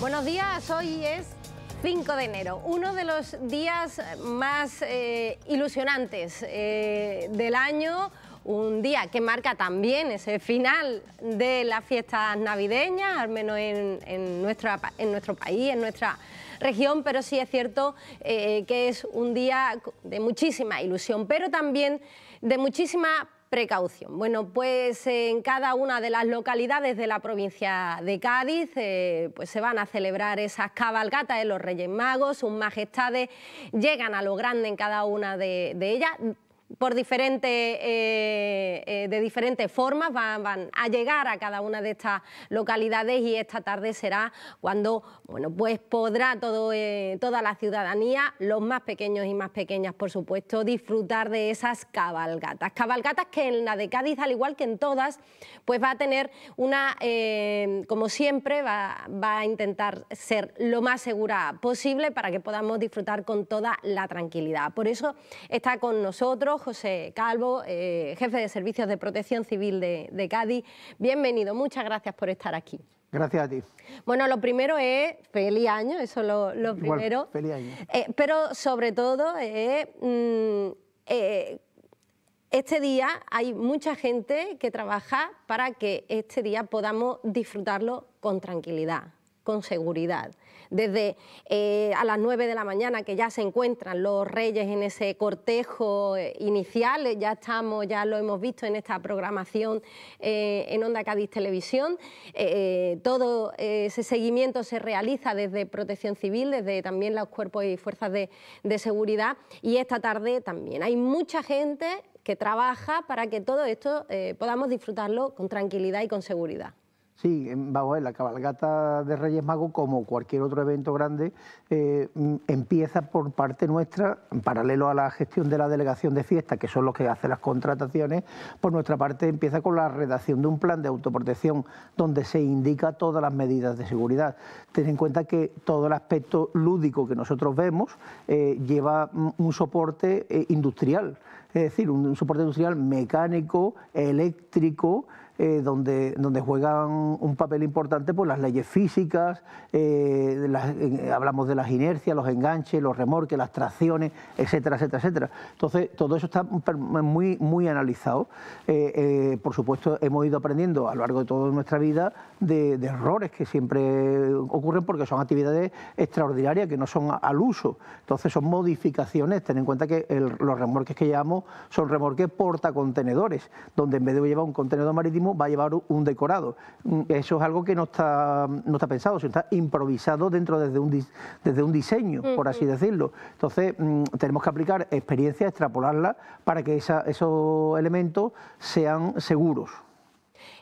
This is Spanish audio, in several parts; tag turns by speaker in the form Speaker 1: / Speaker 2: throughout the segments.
Speaker 1: Buenos días, hoy es 5 de enero, uno de los días más eh, ilusionantes eh, del año, un día que marca también ese final de las fiestas navideñas, al menos en, en nuestro país, en nuestra región, pero sí es cierto eh, que es un día de muchísima ilusión, pero también de muchísima precaución. Bueno, pues en cada una de las localidades de la provincia de Cádiz eh, pues se van a celebrar esas cabalgatas de los Reyes Magos, sus majestades llegan a lo grande en cada una de ellas por diferente, eh, eh, de diferentes formas van, a llegar a cada una de estas localidades y esta tarde será cuando bueno, pues podrá todo, eh, toda la ciudadanía, los más pequeños y más pequeñas por supuesto, disfrutar de esas cabalgatas. Cabalgatas que en la de Cádiz, al igual que en todas, pues va a tener una, como siempre, va a intentar ser lo más segura posible para que podamos disfrutar con toda la tranquilidad. Por eso está con nosotros José Calvo, eh, jefe de Servicios de Protección Civil de, Cádiz. Bienvenido, muchas gracias por estar aquí. Gracias a ti. Bueno, lo primero es feliz año, eso es lo primero. feliz año. Eh, pero sobre todo, mm, eh, este día hay mucha gente que trabaja para que este día podamos disfrutarlo con tranquilidad, con seguridad desde eh, a las 9 de la mañana que ya se encuentran los reyes en ese cortejo eh, inicial, eh, ya estamos, ya lo hemos visto en esta programación en Onda Cádiz Televisión, todo ese seguimiento se realiza desde Protección Civil, desde también los cuerpos y fuerzas de, seguridad y esta tarde también. Hay mucha gente que trabaja para que todo esto podamos disfrutarlo con tranquilidad y con seguridad.
Speaker 2: Sí, vamos a ver, la cabalgata de Reyes Magos, como cualquier otro evento grande, eh, mm, empieza por parte nuestra, en paralelo a la gestión de la delegación de fiesta, que son los que hacen las contrataciones, por nuestra parte empieza con la redacción de un plan de autoprotección donde se indica todas las medidas de seguridad. Ten en cuenta que todo el aspecto lúdico que nosotros vemos eh, lleva un soporte eh, industrial, es decir, un soporte industrial mecánico, eléctrico, eh, donde, donde juegan un papel importante pues, las leyes físicas, eh, hablamos de las inercias, los enganches, los remorques, las tracciones, etcétera, etcétera, etcétera. Entonces, todo eso está muy, muy analizado. Eh, por supuesto, hemos ido aprendiendo a lo largo de toda nuestra vida de, errores que siempre ocurren porque son actividades extraordinarias que no son al uso. Entonces, son modificaciones. Ten en cuenta que los remorques que llevamos son remorques portacontenedores, donde en vez de llevar un contenedor marítimo, va a llevar un decorado. Mm, eso es algo que no está, pensado, sino está improvisado dentro desde un, desde un diseño, por así decirlo. Entonces, mm, tenemos que aplicar experiencia, extrapolarla para que esos elementos sean seguros.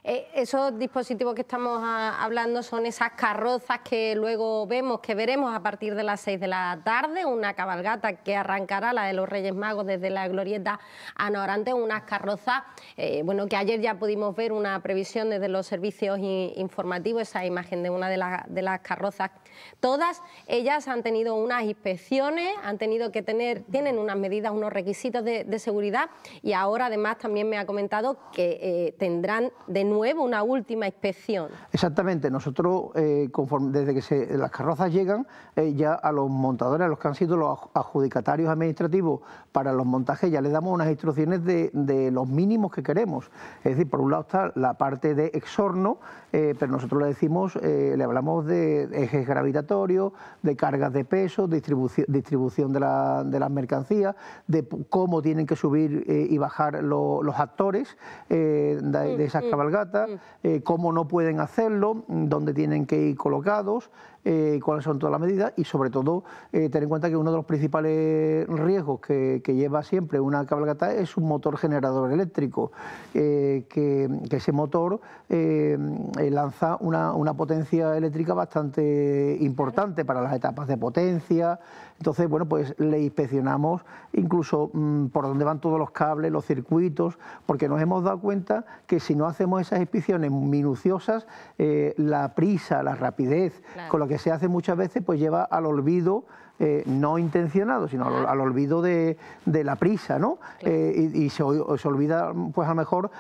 Speaker 1: Eh, esos dispositivos que estamos ah, hablando son esas carrozas que luego vemos, que veremos a partir de las seis de la tarde, una cabalgata que arrancará la de los Reyes Magos desde la glorieta a Norante, unas carrozas, eh, bueno, que ayer ya pudimos ver una previsión desde los servicios informativos, esa imagen de una de, de las carrozas. Todas ellas han tenido unas inspecciones, han tenido que tener, tienen unas medidas, unos requisitos de, seguridad y ahora además también me ha comentado que eh, tendrán de nuevo una última inspección.
Speaker 2: Exactamente, nosotros eh, conforme, desde que las carrozas llegan, eh, ya a los montadores, a los que han sido los adjudicatarios administrativos para los montajes, ya les damos unas instrucciones de, los mínimos que queremos. Es decir, por un lado está la parte de exorno, eh, pero nosotros le decimos, le hablamos de ejes gravitatorios, de cargas de peso, distribución, de, las mercancías, de cómo tienen que subir y bajar los actores de, de esas mm, mm. cabalgadas. Mm. Eh, cómo no pueden hacerlo, mm, dónde tienen que ir colocados, eh, cuáles son todas las medidas y sobre todo eh, tener en cuenta que uno de los principales riesgos que, lleva siempre una cabalgata es un motor generador eléctrico, que, ese motor lanza una, potencia eléctrica bastante importante para las etapas de potencia, entonces, bueno, pues le inspeccionamos incluso mm, por dónde van todos los cables, los circuitos, porque nos hemos dado cuenta que si no hacemos esas inspecciones minuciosas, eh, la prisa, la rapidez, con lo que se hace muchas veces, pues lleva al olvido. Eh, no intencionado, sino al, olvido de, de, la prisa, ¿no? Eh, y, se, olvida, pues a lo mejor,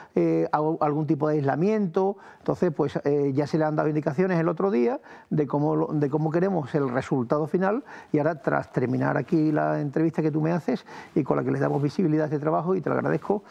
Speaker 2: algún tipo de aislamiento. Entonces, pues ya se le han dado indicaciones el otro día de cómo, de cómo queremos el resultado final. Y ahora, tras terminar aquí la entrevista que tú me haces y con la que les damos visibilidad a este trabajo, y te lo agradezco,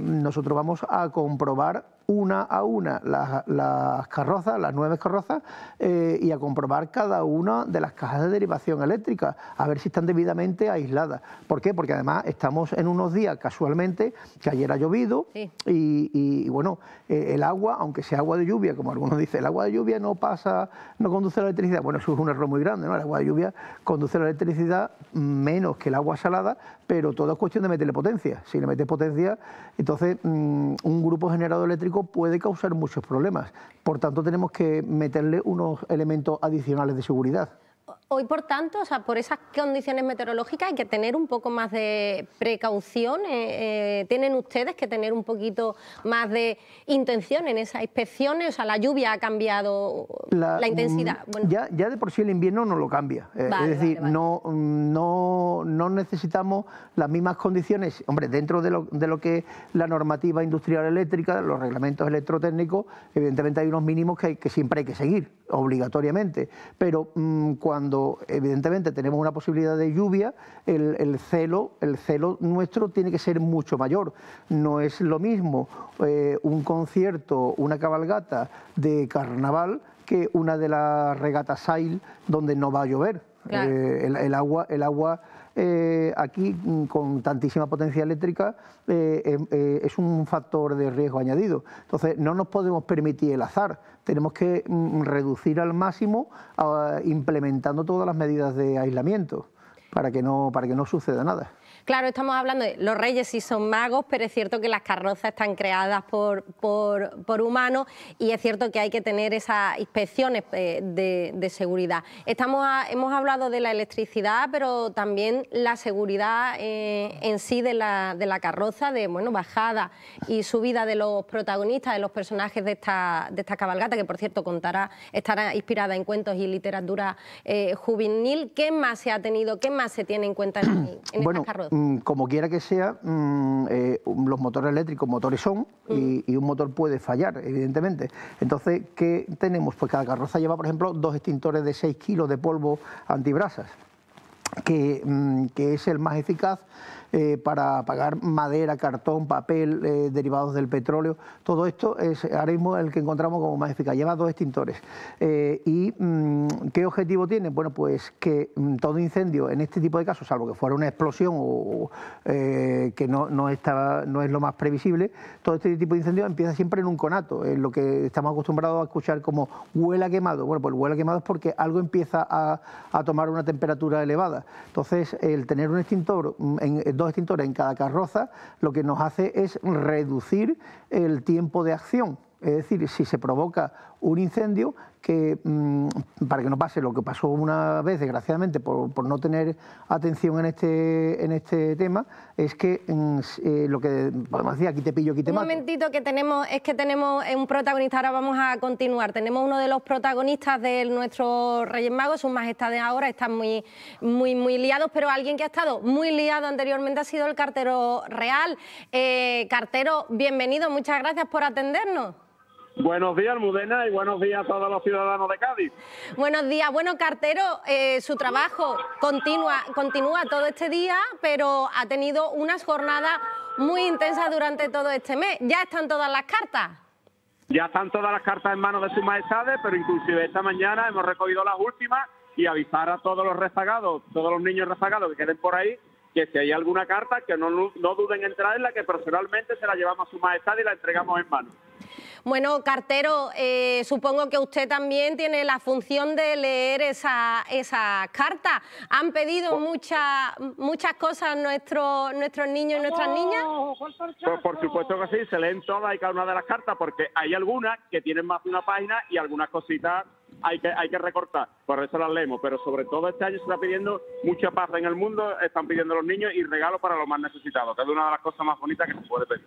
Speaker 2: nosotros vamos a comprobar una a una las, carrozas, las nueve carrozas, eh, y a comprobar cada una de las cajas de derivación eléctrica, a ver si están debidamente aisladas. ¿Por qué? Porque además estamos en unos días casualmente que ayer ha llovido y, bueno, eh, el agua, aunque sea agua de lluvia, como algunos dicen, el agua de lluvia no pasa, no conduce la electricidad. Bueno, eso es un error muy grande, ¿no? El agua de lluvia conduce la electricidad menos que el agua salada, pero todo es cuestión de meterle potencia. Si le metes potencia, entonces mm, un grupo generado eléctrico puede causar muchos problemas. Por tanto, tenemos que meterle unos elementos adicionales de seguridad.
Speaker 1: Hoy, por tanto, o sea, por esas condiciones meteorológicas hay que tener un poco más de precaución. Eh, eh, tienen ustedes que tener un poquito más de intención en esas inspecciones. O sea, la lluvia ha cambiado la, intensidad. Mm, ya,
Speaker 2: ya, de por sí el invierno no lo cambia. Eh, es decir, mm, No, no, necesitamos las mismas condiciones. Hombre, dentro de lo, que es la normativa industrial eléctrica, los reglamentos electrotécnicos, evidentemente hay unos mínimos que, siempre hay que seguir, obligatoriamente. Pero mm, cuando evidentemente tenemos una posibilidad de lluvia, el, celo, el celo nuestro tiene que ser mucho mayor. No es lo mismo eh, un concierto, una cabalgata de carnaval que una de las regatas sail donde no va a llover. Eh, el, agua, el agua eh, aquí mm, con tantísima potencia eléctrica eh, em, es un factor de riesgo añadido. Entonces no nos podemos permitir el azar. Tenemos que mm, reducir al máximo ah, implementando todas las medidas de aislamiento para que no, para que no suceda nada.
Speaker 1: Claro, estamos hablando de los reyes sí son magos, pero es cierto que las carrozas están creadas por, por, humanos y es cierto que hay que tener esas inspecciones eh, de, seguridad. Estamos hemos hablado de la electricidad, pero también la seguridad eh, en sí de la, carroza, de bueno, bajada y subida de los protagonistas, de los personajes de esta, de esta cabalgata, que por cierto contará, estará inspirada en cuentos y literatura eh, juvenil. ¿Qué más se ha tenido, qué más se tiene en cuenta en, estas carrozas?
Speaker 2: Mm, como quiera que sea, mm, eh, los motores eléctricos motores son mm. y, un motor puede fallar, evidentemente. Entonces, ¿qué tenemos? Pues cada carroza lleva, por ejemplo, dos extintores de 6 kilos de polvo antibrasas, que, que es el más eficaz eh, para pagar madera, cartón, papel, eh, derivados del petróleo. Todo esto es ahora mismo el que encontramos como más eficaz. Lleva dos extintores. Eh, ¿Y mm, qué objetivo tiene? Bueno, pues que mm, todo incendio en este tipo de casos, salvo que fuera una explosión o, que no, no, no es lo más previsible, todo este tipo de incendio empieza siempre en un conato, en lo que estamos acostumbrados a escuchar como huela quemado. Bueno, pues huela quemado es porque algo empieza a, a tomar una temperatura elevada. Entonces, el tener un extintor mm, dos extintores en cada carroza, lo que nos hace es reducir el tiempo de acción. Es decir, si se provoca un incendio, que mm, para que no pase lo que pasó una vez, desgraciadamente, por, no tener atención en este, en este tema, es que mm, eh, lo que podemos decir, aquí te pillo, aquí te Un
Speaker 1: momentito que tenemos, es que tenemos un protagonista, ahora vamos a continuar. Tenemos uno de los protagonistas de nuestro Reyes Magos, sus majestades ahora están muy, muy, muy liados, pero alguien que ha estado muy liado anteriormente ha sido el cartero real. Eh, cartero, bienvenido, muchas gracias por atendernos.
Speaker 3: Buenos días, Almudena, y buenos días a todos los ciudadanos de Cádiz.
Speaker 1: Buenos días. Bueno, Cartero, eh, su trabajo continúa, todo este día, pero ha tenido unas jornadas muy intensas durante todo este mes. ¿Ya están todas las cartas?
Speaker 3: Ya están todas las cartas en manos de sus maestades, pero inclusive esta mañana hemos recogido las últimas y avisar a todos los rezagados, todos los niños rezagados que queden por ahí, que si hay alguna carta, que no, duden en traerla, que personalmente se la llevamos a su majestad y la entregamos en mano.
Speaker 1: Bueno, cartero, eh, supongo que usted también tiene la función de leer esa, esa carta. ¿Han pedido oh. muchas muchas cosas nuestros nuestros niños y nuestras niñas? Pues,
Speaker 3: por supuesto que sí, se leen todas y cada una de las cartas, porque hay algunas que tienen más de una página y algunas cositas hay que, hay que recortar, por eso las leemos, pero sobre todo este año se está pidiendo mucha paz en el mundo, están pidiendo los niños y regalos para los más necesitados, que es una de las cosas más bonitas que se puede pedir.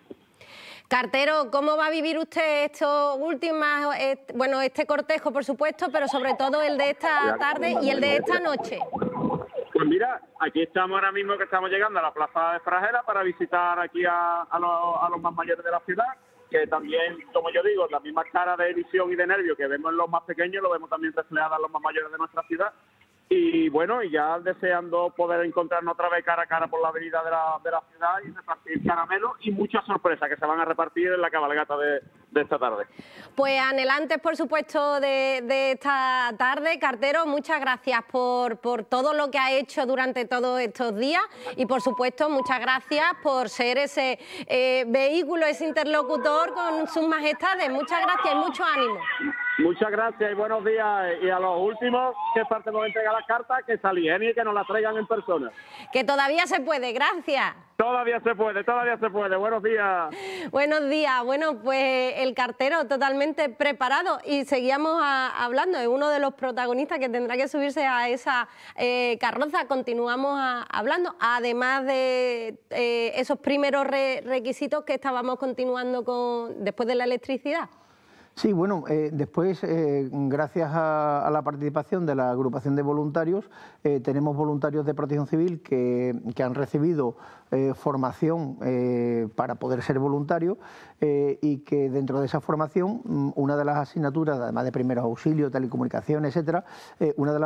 Speaker 1: Cartero, ¿cómo va a vivir usted estos últimos, eh, bueno, este cortejo, por supuesto, pero sobre todo el de esta tarde y el de esta noche?
Speaker 3: Pues mira, aquí estamos ahora mismo que estamos llegando a la Plaza de Fragela para visitar aquí a, los, más mayores de la ciudad que también, como yo digo, la misma cara de visión y de nervio que vemos en los más pequeños, lo vemos también reflejadas en los más mayores de nuestra ciudad. Y bueno, y ya deseando poder encontrarnos otra vez cara a cara por la avenida de la, de la ciudad y repartir caramelos y muchas sorpresas que se van a repartir en la cabalgata de, esta tarde.
Speaker 1: Pues anhelantes, por supuesto, de, esta tarde. Cartero, muchas gracias por, todo lo que ha hecho durante todos estos días y, por supuesto, muchas gracias por ser ese eh, vehículo, ese interlocutor con sus majestades. Muchas gracias y mucho ánimo.
Speaker 3: Muchas gracias y buenos días. Y a los últimos que parte nos entrega las cartas, que salien y que nos las traigan
Speaker 1: en persona. Que todavía se puede, gracias.
Speaker 3: Todavía se puede, todavía se puede. Buenos días.
Speaker 1: Buenos días. Bueno, pues el cartero totalmente preparado y seguíamos hablando Es uno de los protagonistas que tendrá que subirse a esa eh, carroza. Continuamos hablando, además de eh, esos primeros requisitos que estábamos continuando con después de la electricidad.
Speaker 2: Sí, bueno, eh, después, eh, gracias a, la participación de la agrupación de voluntarios, eh, tenemos voluntarios de protección civil que, que han recibido eh, formación eh, para poder ser voluntario eh, y que dentro de esa formación mm, una de las asignaturas, además de primeros auxilios, telecomunicaciones, etcétera, una de,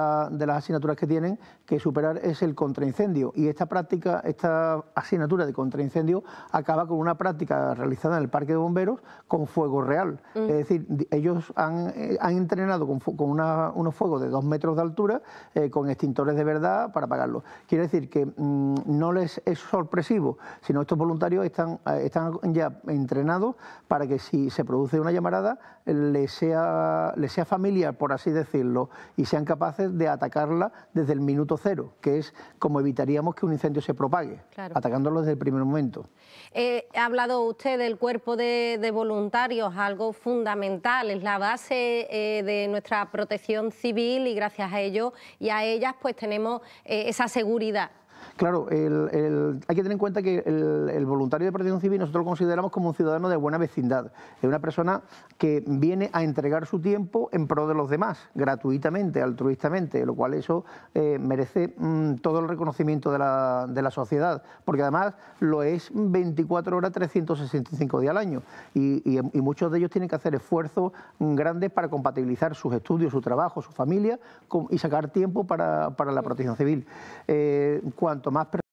Speaker 2: las asignaturas que tienen que superar es el contraincendio y esta práctica, esta asignatura de contraincendio acaba con una práctica realizada en el Parque de Bomberos con fuego real, mm. es decir, ellos han, entrenado con, con unos fuegos de dos metros de altura con extintores de verdad para apagarlos. Quiere decir que mm, no les es sino estos voluntarios están, eh, están ya entrenados para que si se produce una llamarada les sea, sea familiar, por así decirlo, y sean capaces de atacarla desde el minuto cero, que es como evitaríamos que un incendio se propague, atacándolo desde el primer momento.
Speaker 1: Eh, ha hablado usted del cuerpo de, voluntarios, algo fundamental, es la base eh, de nuestra protección civil y gracias a ellos y a ellas pues tenemos esa seguridad.
Speaker 2: Claro, hay que tener en cuenta que el, voluntario de protección civil nosotros lo consideramos como un ciudadano de buena vecindad. Es una persona que viene a entregar su tiempo en pro de los demás, gratuitamente, altruistamente, lo cual eso eh, merece mm, todo el reconocimiento de la, sociedad, porque además lo es 24 horas 365 días al año y, muchos de ellos tienen que hacer esfuerzos mm, grandes para compatibilizar sus estudios, su trabajo, su familia y sacar tiempo para, la protección civil. Eh, cuanto más personas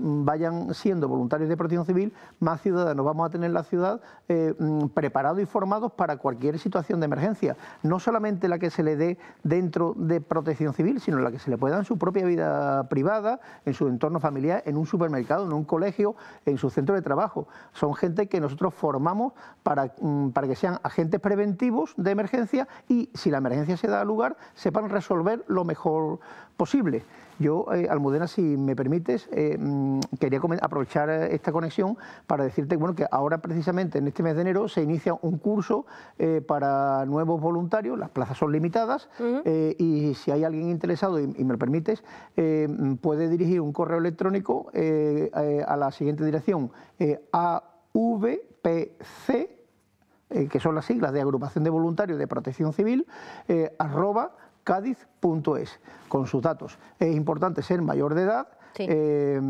Speaker 2: vayan siendo voluntarios de protección civil, más ciudadanos vamos a tener la ciudad eh, mm, preparados y formados para cualquier situación de emergencia. No solamente la que se le dé dentro de protección civil, sino la que se le pueda en su propia vida privada, en su entorno familiar, en un supermercado, en un colegio, en su centro de trabajo. Son gente que nosotros formamos para, mm, para que sean agentes preventivos de emergencia y si la emergencia se da lugar, sepan resolver lo mejor posible. Yo, eh, Almudena, si me permites, eh, mm, quería aprovechar eh, esta conexión para decirte bueno, que ahora precisamente en este mes de enero se inicia un curso para nuevos voluntarios, las plazas son limitadas y si hay alguien interesado, y, me lo permites, mm, puede dirigir un correo electrónico a la siguiente dirección, avpc que son las siglas de Agrupación de Voluntarios de Protección Civil, arroba cádiz.es, con sus datos. Es importante ser mayor de edad. Eh,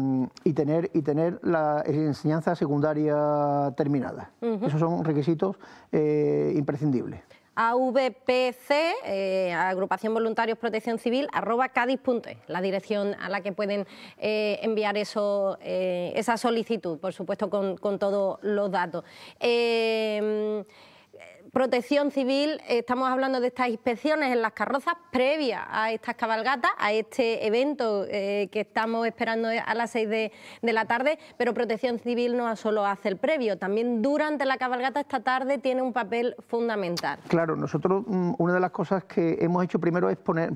Speaker 2: y tener y tener la enseñanza secundaria terminada. Esos son requisitos eh, imprescindibles.
Speaker 1: AVPC, eh, Agrupación Voluntarios Protección Civil, arroba cádiz.es, la dirección a la que pueden enviar eso, esa solicitud, por supuesto, con, con todos los datos protección civil, estamos hablando de estas inspecciones en las carrozas previas a estas cabalgatas, a este evento eh, que estamos esperando a las 6 de, la tarde, pero protección civil no solo hace el previo, también durante la cabalgata esta tarde tiene un papel fundamental.
Speaker 2: Claro, nosotros mm, una de las cosas que hemos hecho primero es poner,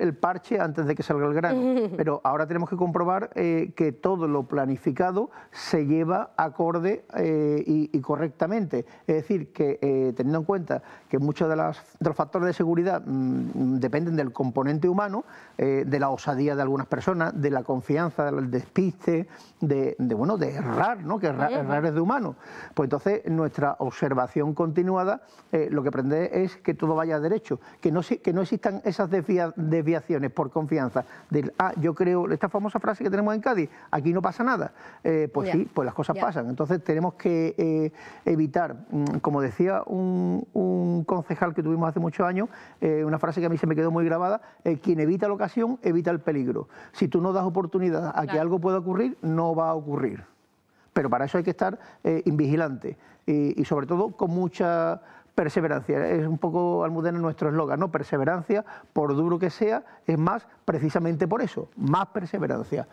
Speaker 2: el parche antes de que salga el grano, pero ahora tenemos que comprobar eh, que todo lo planificado se lleva acorde eh, y, correctamente, es decir, que tenemos en cuenta que muchos de, los factores de seguridad mm, dependen del componente humano, eh, de la osadía de algunas personas, de la confianza, del despiste, de, bueno, de errar, ¿no? que errar, es de humano. Pues entonces nuestra observación continuada eh, lo que aprende es que todo vaya derecho, que no, que no existan esas desviaciones por confianza, del, ah, yo creo, esta famosa frase que tenemos en Cádiz, aquí no pasa nada. Eh, pues sí, pues las cosas pasan. Entonces tenemos que evitar, mm, como decía un un, concejal que tuvimos hace muchos años, eh, una frase que a mí se me quedó muy grabada, eh, quien evita la ocasión evita el peligro. Si tú no das oportunidad a que algo pueda ocurrir, no va a ocurrir. Pero para eso hay que estar eh, invigilante y, sobre todo con mucha perseverancia. Es un poco Almudena nuestro eslogan, ¿no? Perseverancia, por duro que sea, es más, precisamente por eso, más perseverancia.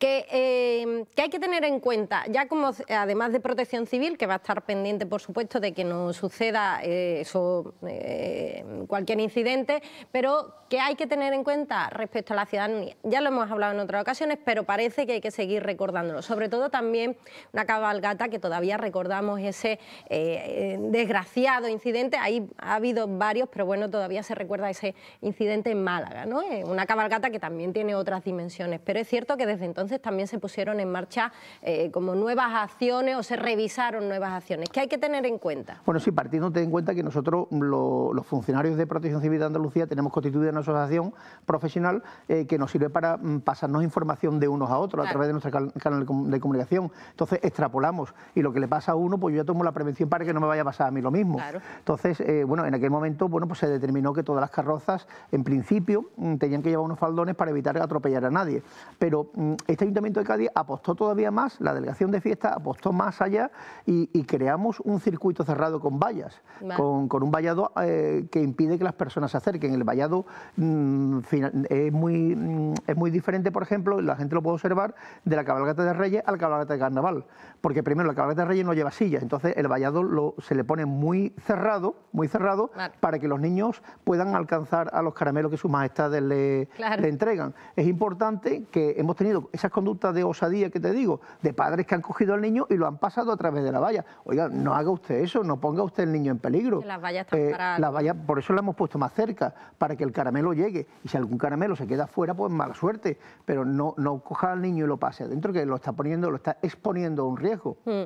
Speaker 1: Eh, que, hay que tener en cuenta, ya como además de protección civil, que va a estar pendiente, por supuesto, de que no suceda eh, eso, eh, cualquier incidente, pero que hay que tener en cuenta respecto a la ciudad. Ya lo hemos hablado en otras ocasiones, pero parece que hay que seguir recordándolo. Sobre todo también una cabalgata que todavía recordamos ese desgraciado incidente. Ahí ha habido varios, pero bueno, todavía se recuerda ese incidente en Málaga, ¿no? Una cabalgata que también tiene otras dimensiones. Pero es cierto que desde entonces también se pusieron en marcha eh, como nuevas acciones o se revisaron nuevas acciones. ¿Qué hay que tener en cuenta?
Speaker 2: Bueno, sí, partiendo en cuenta que nosotros, los funcionarios de Protección Civil de Andalucía, tenemos constituida una asociación profesional eh, que nos sirve para mm, pasarnos información de unos a otros a través de nuestro canal de comunicación. Entonces, extrapolamos y lo que le pasa a uno, pues yo ya tomo la prevención para que no me vaya a pasar a mí lo mismo. Entonces, eh, bueno, en aquel momento, bueno, pues se determinó que todas las carrozas, en principio, mm, tenían que llevar unos faldos para evitar atropellar a nadie. Pero mm, este Ayuntamiento de Cádiz apostó todavía más, la delegación de fiesta apostó más allá y, creamos un circuito cerrado con vallas, con, un vallado eh, que impide que las personas se acerquen. El vallado mm, mm, es, muy, diferente, por ejemplo, la gente lo puede observar, de la cabalgata de Reyes al la cabalgata de Carnaval. Porque primero la cabalgata de Reyes no lleva sillas, entonces el vallado se le pone muy cerrado, muy cerrado, para que los niños puedan alcanzar a los caramelos que sus majestades le, le entregan. Es importante que hemos tenido esas conductas de osadía que te digo, de padres que han cogido al niño y lo han pasado a través de la valla. Oiga, no haga usted eso, no ponga usted el niño en peligro. las vallas están eh, la valla, por eso la hemos puesto más cerca, para que el caramelo llegue. Y si algún caramelo se queda fuera, pues mala suerte. Pero no, no coja al niño y lo pase adentro, que lo está poniendo, lo está exponiendo a un riesgo. Mm.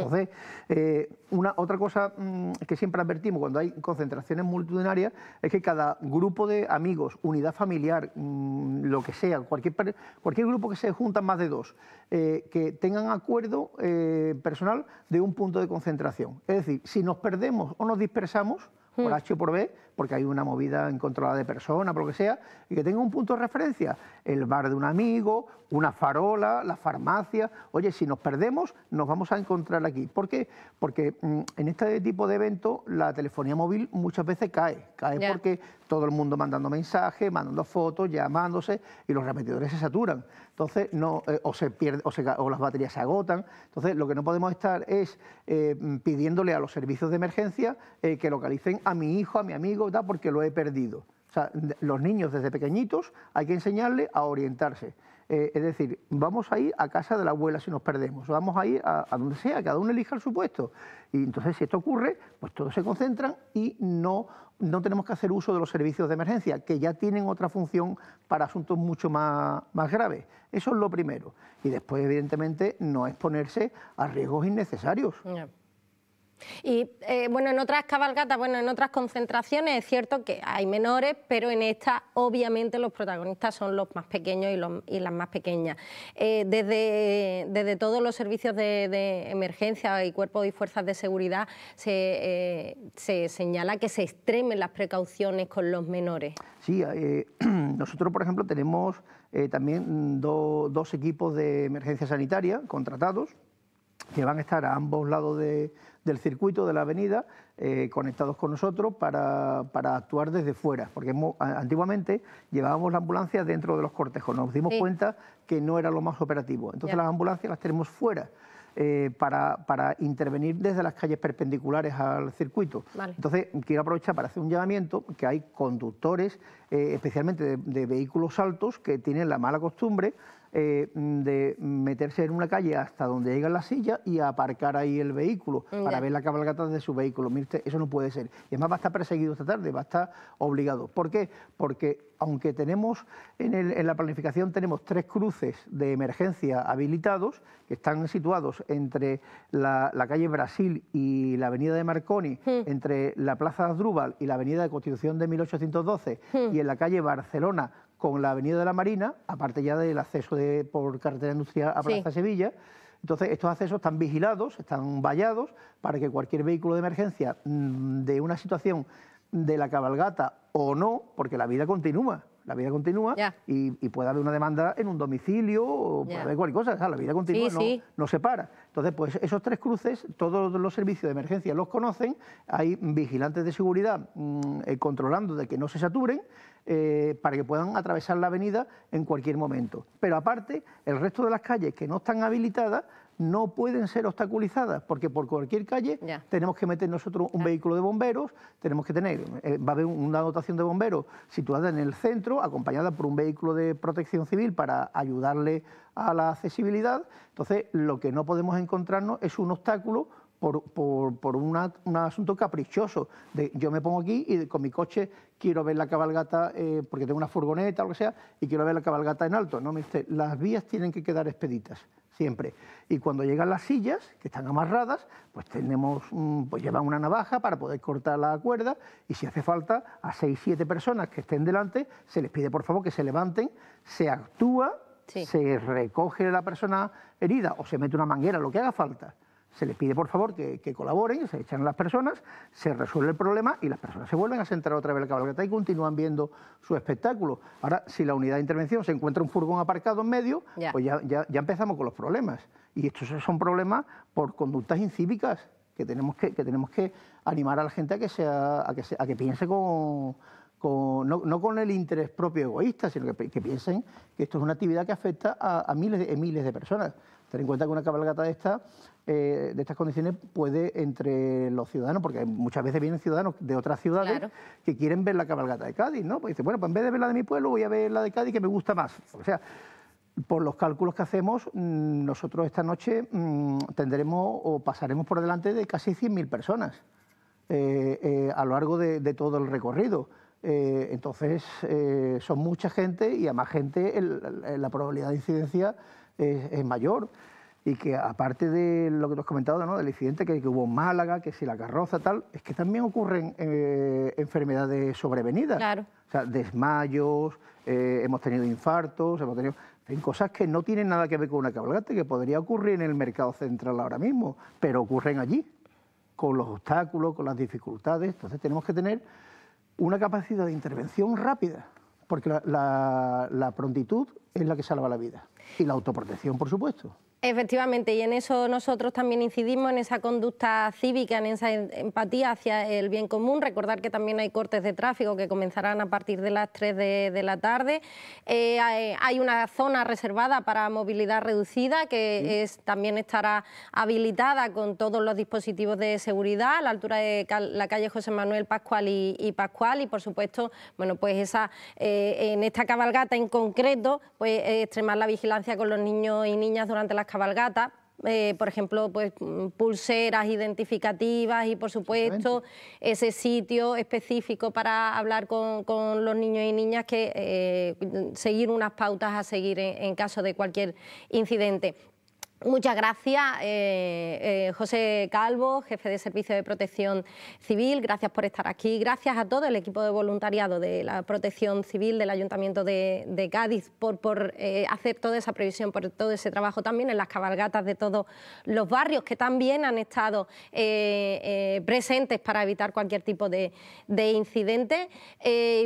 Speaker 2: Entonces, eh, una, otra cosa mm, que siempre advertimos cuando hay concentraciones multitudinarias es que cada grupo de amigos, unidad familiar, mm, lo que sea, cualquier, cualquier grupo que se junta más de dos, eh, que tengan acuerdo eh, personal de un punto de concentración. Es decir, si nos perdemos o nos dispersamos, por mm. H o por B, porque hay una movida incontrolada de personas, por lo que sea, y que tenga un punto de referencia, el bar de un amigo, una farola, la farmacia. Oye, si nos perdemos, nos vamos a encontrar aquí. ¿Por qué? Porque mm, en este tipo de eventos la telefonía móvil muchas veces cae, cae porque todo el mundo mandando mensajes, mandando fotos, llamándose y los repetidores se saturan. Entonces, no, eh, o, se pierde, o, las baterías se agotan. Entonces, lo que no podemos estar es eh, pidiéndole a los servicios de emergencia eh, que localicen a mi hijo, a mi amigo, da porque lo he perdido. O sea, los niños desde pequeñitos hay que enseñarles a orientarse. Eh, es decir, vamos a ir a casa de la abuela si nos perdemos, vamos a ir a, donde sea, cada uno elija el supuesto. Y entonces, si esto ocurre, pues todos se concentran y no, no tenemos que hacer uso de los servicios de emergencia, que ya tienen otra función para asuntos mucho más, más graves. Eso es lo primero. Y después, evidentemente, no exponerse a riesgos innecesarios.
Speaker 1: Y eh, bueno, en otras cabalgatas, bueno, en otras concentraciones es cierto que hay menores, pero en esta obviamente los protagonistas son los más pequeños y, las más pequeñas. Eh, desde, desde todos los servicios de, emergencia y cuerpos y fuerzas de seguridad eh, se, señala que se extremen las precauciones con los menores.
Speaker 2: Sí, nosotros por ejemplo tenemos también dos equipos de emergencia sanitaria contratados que van a estar a ambos lados de del circuito de la avenida eh, conectados con nosotros para, actuar desde fuera, porque antiguamente llevábamos la ambulancia dentro de los cortejos, nos dimos cuenta que no era lo más operativo, entonces las ambulancias las tenemos fuera. Eh, para, intervenir desde las calles perpendiculares al circuito. Entonces, quiero aprovechar para hacer un llamamiento que hay conductores, eh, especialmente de vehículos altos, que tienen la mala costumbre eh, mm, de meterse en una calle hasta donde llega la silla... y aparcar ahí el vehículo para ver la cabalgata de su vehículo. eso no puede ser. Y además va a estar perseguido esta tarde, va a estar obligado. ¿Por qué? Porque aunque tenemos en, la planificación tenemos tres cruces de emergencia habilitados que están situados entre la, calle Brasil y la avenida de Marconi, hmm. entre la Plaza Drúbal y la avenida de Constitución de 1812 hmm. y en la calle Barcelona con la Avenida de la Marina, aparte ya del acceso por carretera industrial a Plaza Sevilla. Entonces, estos accesos están vigilados, están vallados, para que cualquier vehículo de emergencia mm, de una situación de la cabalgata o no, porque la vida continúa, la vida continúa y, puede haber una demanda en un domicilio o puede haber cualquier cosa, la vida continúa, no, se para. Entonces, pues esos tres cruces, todos los servicios de emergencia los conocen, hay vigilantes de seguridad mm, eh, controlando de que no se saturen eh, para que puedan atravesar la avenida en cualquier momento. Pero aparte, el resto de las calles que no están habilitadas no pueden ser obstaculizadas, porque por cualquier calle tenemos que meter nosotros un ah. vehículo de bomberos, tenemos que tener, eh, va a haber una dotación de bomberos situada en el centro, acompañada por un vehículo de protección civil para ayudarle a la accesibilidad. Entonces, lo que no podemos encontrarnos es un obstáculo por, un asunto caprichoso. De, yo me pongo aquí y con mi coche quiero ver la cabalgata, eh, porque tengo una furgoneta o lo que sea, y quiero ver la cabalgata en alto. No, me las vías tienen que quedar expeditas siempre. Y cuando llegan las sillas, que están amarradas, pues tenemos, mm, pues llevan una navaja para poder cortar la cuerda y si hace falta a seis, siete personas que estén delante, se les pide por favor que se levanten, se actúa, se recoge la persona herida o se mete una manguera, lo que haga falta se les pide por favor que, colaboren, se echan las personas, se resuelve el problema y las personas se vuelven a sentar otra vez en la cabalgata y continúan viendo su espectáculo. Ahora, si la unidad de intervención se encuentra un furgón aparcado en medio, pues ya, empezamos con los problemas. Y estos son problemas por conductas incívicas que tenemos que, tenemos que animar a la gente a que, sea, a que, que piense con, no, con el interés propio egoísta, sino que, piensen que esto es una actividad que afecta a, miles, de, miles de personas. Ten en cuenta que una cabalgata de esta eh, de estas condiciones puede entre los ciudadanos, porque muchas veces vienen ciudadanos de otras ciudades que quieren ver la cabalgata de Cádiz, ¿no? Pues dicen, bueno, pues en vez de ver la de mi pueblo voy a ver la de Cádiz que me gusta más. O sea, por los cálculos que hacemos, mm, nosotros esta noche mm, tendremos o pasaremos por delante de casi 100.000 personas eh, eh, a lo largo de, todo el recorrido. entonces, son mucha gente y a más gente la probabilidad de incidencia es, es mayor y que aparte de lo que tú has comentado, ¿no? del incidente que, hubo en Málaga, que si la carroza tal, es que también ocurren eh, enfermedades sobrevenidas. O sea, desmayos, eh, hemos tenido infartos, hemos tenido... En cosas que no tienen nada que ver con una cabalgata, que podría ocurrir en el mercado central ahora mismo, pero ocurren allí, con los obstáculos, con las dificultades. Entonces tenemos que tener una capacidad de intervención rápida, porque la prontitud es la que salva la vida. Y la autoprotección, por supuesto.
Speaker 1: Efectivamente, y en eso nosotros también incidimos, en esa conducta cívica, en esa em, empatía hacia el bien común. Recordar que también hay cortes de tráfico que comenzarán a partir de las 3 de, la tarde. Eh, hay una zona reservada para movilidad reducida que es, también estará habilitada con todos los dispositivos de seguridad a la altura de la calle José Manuel Pascual y, Pascual. Y por supuesto, bueno, pues esa, eh, en esta cabalgata en concreto, pues extremar la vigilancia con los niños y niñas durante las cabalgata, eh, por ejemplo, pues pulseras identificativas y, por supuesto, ese sitio específico para hablar con, los niños y niñas que eh, seguir unas pautas a seguir en caso de cualquier incidente. Muchas gracias, eh, eh, José Calvo, jefe de Servicio de Protección Civil. Gracias por estar aquí. Gracias a todo el equipo de voluntariado de la Protección Civil del Ayuntamiento de, Cádiz por, eh, hacer toda esa previsión, por todo ese trabajo también en las cabalgatas de todos los barrios que también han estado presentes para evitar cualquier tipo de, de incidente.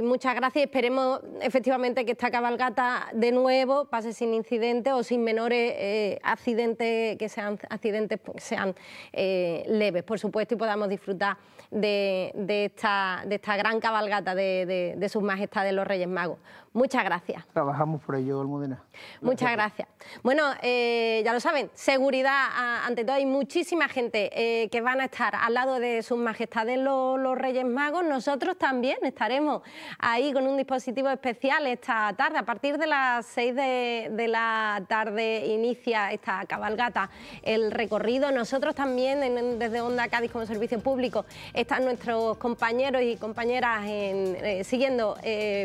Speaker 1: muchas gracias. Esperemos efectivamente que esta cabalgata de nuevo pase sin incidentes o sin menores accidentes que sean accidentes pues, sean eh, leves, por supuesto, y podamos disfrutar de, esta, de esta gran cabalgata de, de sus majestades los Reyes Magos. Muchas gracias. Trabajamos
Speaker 2: por ello, Almudena.
Speaker 1: Muchas gracias. Bueno, eh, ya lo saben, seguridad ante todo. Hay muchísima gente eh, que van a estar al lado de sus majestades los, Reyes Magos. Nosotros también estaremos ahí con un dispositivo especial esta tarde. A partir de las 6 de, la tarde inicia esta cabalgata, el recorrido. Nosotros también, desde Onda Cádiz como servicio público, están nuestros compañeros y compañeras eh, siguiendo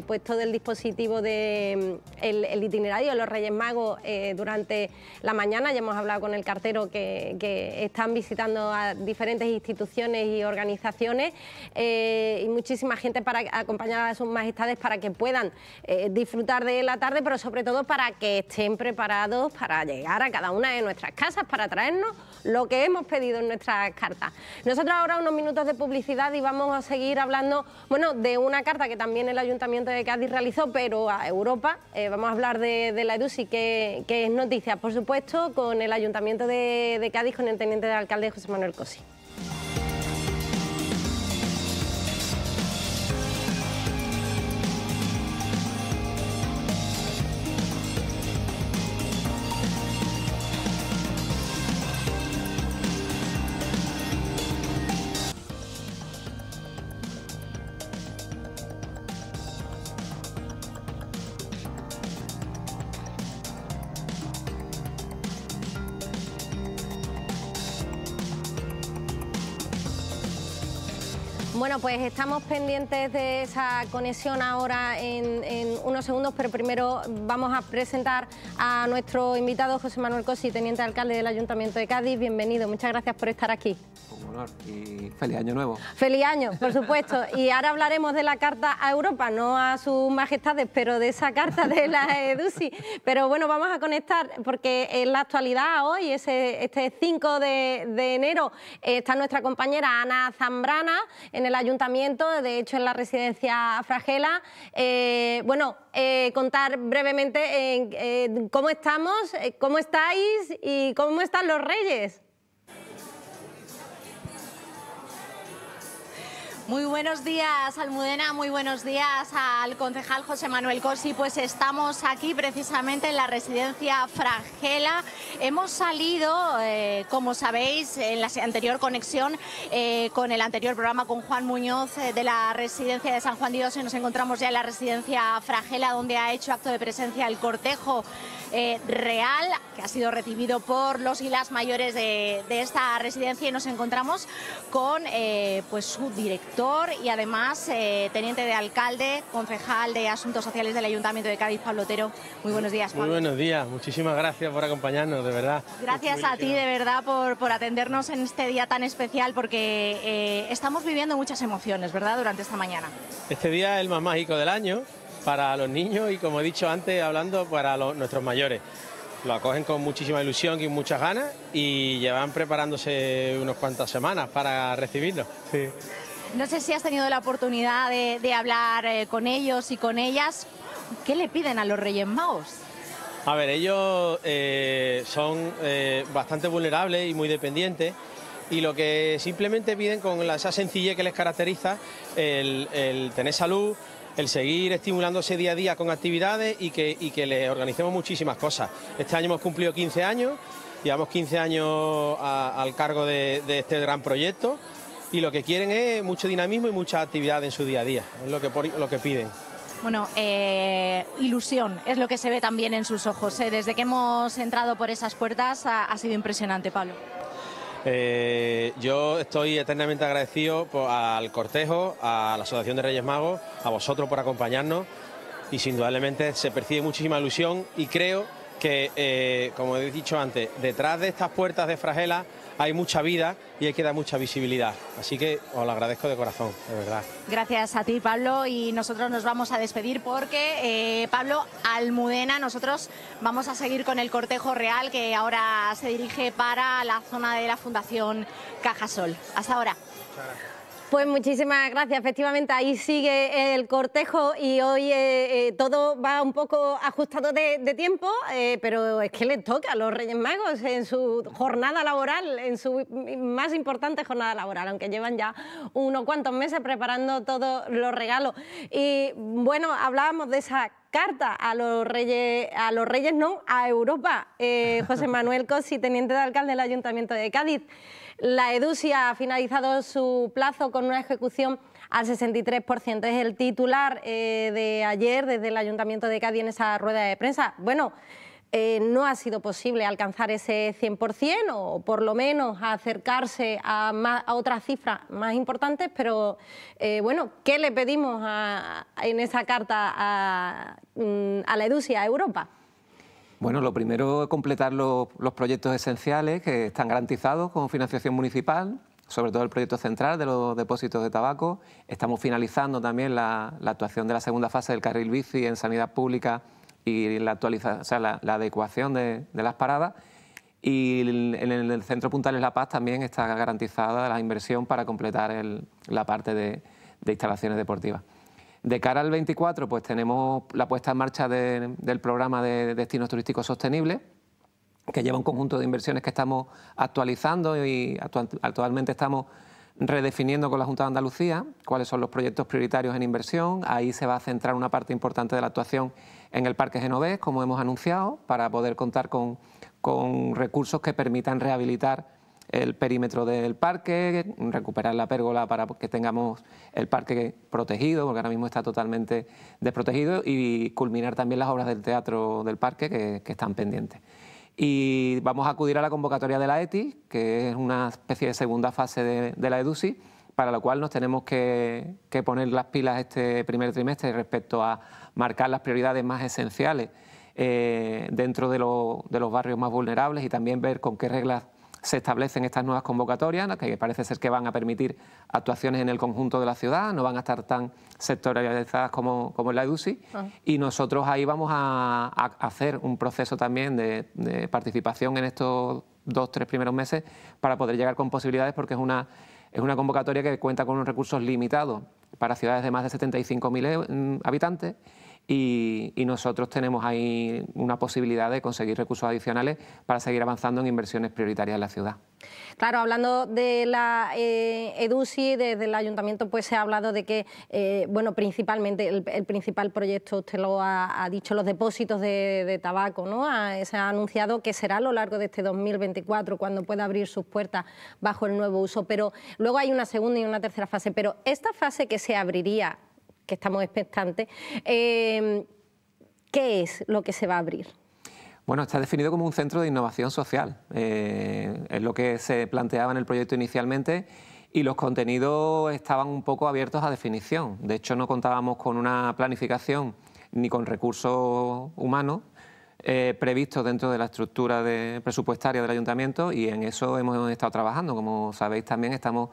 Speaker 1: pues todo el dispositivo del mm, el itinerario de los Reyes Magos eh, durante la mañana. Ya hemos hablado con el cartero que, están visitando a diferentes instituciones y organizaciones eh, y muchísima gente para acompañar a sus majestades para que puedan eh, disfrutar de la tarde, pero sobre todo para que estén preparados para llegar a cada una de nuestras casas, para traernos lo que hemos pedido en nuestras cartas. Nosotros ahora unos minutos de publicidad y vamos a seguir hablando, bueno, de una carta que también el Ayuntamiento de Cádiz realizó, pero a Europa. Eh, vamos a hablar de, la EDUSI, que, es noticia, por supuesto, con el Ayuntamiento de, de Cádiz, con el Teniente de Alcalde José Manuel Cosi. pues estamos pendientes de esa conexión ahora en, unos segundos, pero primero vamos a presentar a nuestro invitado José Manuel Cosi, teniente alcalde del Ayuntamiento de Cádiz. Bienvenido, muchas gracias por estar aquí
Speaker 4: y feliz año nuevo.
Speaker 1: Feliz año, por supuesto. Y ahora hablaremos de la carta a Europa, no a sus majestades, pero de esa carta de la EDUSI. Pero bueno, vamos a conectar porque en la actualidad hoy, ese, este 5 de, enero, está nuestra compañera Ana Zambrana en el ayuntamiento, de hecho en la residencia Fragela. Eh, bueno, eh, contar brevemente eh, cómo estamos,
Speaker 5: cómo estáis y cómo están los reyes. Muy buenos días, Almudena. Muy buenos días al concejal José Manuel Cosi. Pues estamos aquí precisamente en la residencia Frangela. Hemos salido, eh, como sabéis, en la anterior conexión eh, con el anterior programa con Juan Muñoz eh, de la residencia de San Juan Dios y nos encontramos ya en la residencia Frangela, donde ha hecho acto de presencia el cortejo real, que ha sido recibido por los y las mayores de, esta residencia. Y nos encontramos con pues, su director y además eh, teniente de alcalde, concejal de Asuntos Sociales del Ayuntamiento de Cádiz, Pablo Otero. Muy buenos días, Pablo. Muy
Speaker 6: buenos días, muchísimas gracias por acompañarnos, de verdad. Gracias a ti, de
Speaker 5: verdad, por, por atendernos en este día tan especial porque eh, estamos viviendo muchas emociones, ¿verdad?, durante esta mañana.
Speaker 6: Este día es el más mágico del año para los niños y, como he dicho antes, hablando para nuestros mayores lo acogen con muchísima ilusión y muchas ganas y llevan preparándose unos cuantas semanas para recibirlo. Sí.
Speaker 5: No sé si has tenido la oportunidad de, hablar eh, con ellos y con ellas. ¿Qué le piden a los Reyes Magos?
Speaker 6: A ver, ellos eh, son eh, bastante vulnerables y muy dependientes y lo que simplemente piden con esa sencillez que les caracteriza, el, tener salud, el seguir estimulándose día a día con actividades y que, que les organicemos muchísimas cosas. Este año hemos cumplido 15 años, llevamos 15 años al cargo de este gran proyecto y lo que quieren es mucho dinamismo y mucha actividad en su día a día, es lo que, lo que piden.
Speaker 5: Bueno, eh, ilusión es lo que se ve también en sus ojos. Eh. Desde que hemos entrado por esas puertas ha, sido impresionante, Pablo.
Speaker 6: Eh, yo estoy eternamente agradecido al cortejo, a la Asociación de Reyes Magos, a vosotros por acompañarnos y sin indudablemente se percibe muchísima ilusión y creo que, como he dicho antes, detrás de estas puertas de Fragela hay mucha vida y hay que dar mucha visibilidad. Así que os lo agradezco de corazón, de verdad.
Speaker 5: Gracias a ti, Pablo, y nosotros nos vamos a despedir porque, eh, Pablo Almudena, nosotros vamos a seguir con el cortejo real que ahora se dirige para la zona de la Fundación Cajasol. Hasta ahora. Pues muchísimas gracias. Efectivamente, ahí sigue el cortejo
Speaker 1: y hoy eh, eh, todo va un poco ajustado de, tiempo, eh, pero es que le toca a los Reyes Magos en su jornada laboral, en su más importante jornada laboral, aunque llevan ya unos cuantos meses preparando todos los regalos. Y bueno, hablábamos de esa carta a los reyes, a los reyes no, a Europa. José Manuel Cosi, teniente de alcalde del Ayuntamiento de Cádiz. La Edusia ha finalizado su plazo con una ejecución al 63%. Es el titular eh, de ayer desde el Ayuntamiento de Cádiz en esa rueda de prensa. Bueno, eh, no ha sido posible alcanzar ese 100% o por lo menos acercarse a, otras cifras más importantes, pero eh, bueno, ¿qué le pedimos en esa carta a, mm, la Edusia, a Europa?
Speaker 4: Bueno, lo primero es completar los, proyectos esenciales que están garantizados con financiación municipal, sobre todo el proyecto central de los depósitos de tabaco. Estamos finalizando también la, actuación de la segunda fase del carril bici en sanidad pública y la, actualización, o sea, la, adecuación de, las paradas. Y en el centro Puntales La Paz también está garantizada la inversión para completar la parte de instalaciones deportivas. De cara al 24, pues tenemos la puesta en marcha del programa de destinos turísticos sostenibles, que lleva un conjunto de inversiones que estamos actualizando y actualmente estamos redefiniendo con la Junta de Andalucía cuáles son los proyectos prioritarios en inversión. Ahí se va a centrar una parte importante de la actuación en el Parque Genovés, como hemos anunciado, para poder contar con recursos que permitan rehabilitar el perímetro del parque, recuperar la pérgola para que tengamos el parque protegido, porque ahora mismo está totalmente desprotegido, y culminar también las obras del teatro del parque que, están pendientes. Y vamos a acudir a la convocatoria de la ETI, que es una especie de segunda fase de, la EDUCI, para lo cual nos tenemos que, poner las pilas este primer trimestre respecto a marcar las prioridades más esenciales eh, dentro de los barrios más vulnerables y también ver con qué reglas se establecen estas nuevas convocatorias, que parece ser que van a permitir actuaciones en el conjunto de la ciudad, no van a estar tan sectorializadas como, como en la EDUSI, ah. y nosotros ahí vamos a, hacer un proceso también de, participación en estos dos, tres primeros meses para poder llegar con posibilidades porque es una, es una convocatoria que cuenta con unos recursos limitados para ciudades de más de 75.000 eh, habitantes y, nosotros tenemos ahí una posibilidad de conseguir recursos adicionales para seguir avanzando en inversiones prioritarias en la ciudad.
Speaker 1: Claro, hablando de la eh, EDUCI, desde el ayuntamiento pues se ha hablado de que, eh, bueno, principalmente, el, principal proyecto, usted lo ha, dicho, los depósitos de, tabaco, ¿no? Ah, se ha anunciado que será a lo largo de este 2024 cuando pueda abrir sus puertas bajo el nuevo uso, pero luego hay una segunda y una tercera fase, pero esta fase que se abriría que estamos expectantes. Em, ¿Qué es lo que se va a abrir?
Speaker 4: Bueno, está definido como un centro de innovación social. Eh, es lo que se planteaba en el proyecto inicialmente y los contenidos estaban un poco abiertos a definición. De hecho, no contábamos con una planificación ni con recursos humanos eh, previsto dentro de la estructura presupuestaria del ayuntamiento y en eso hemos estado trabajando. Como sabéis también estamos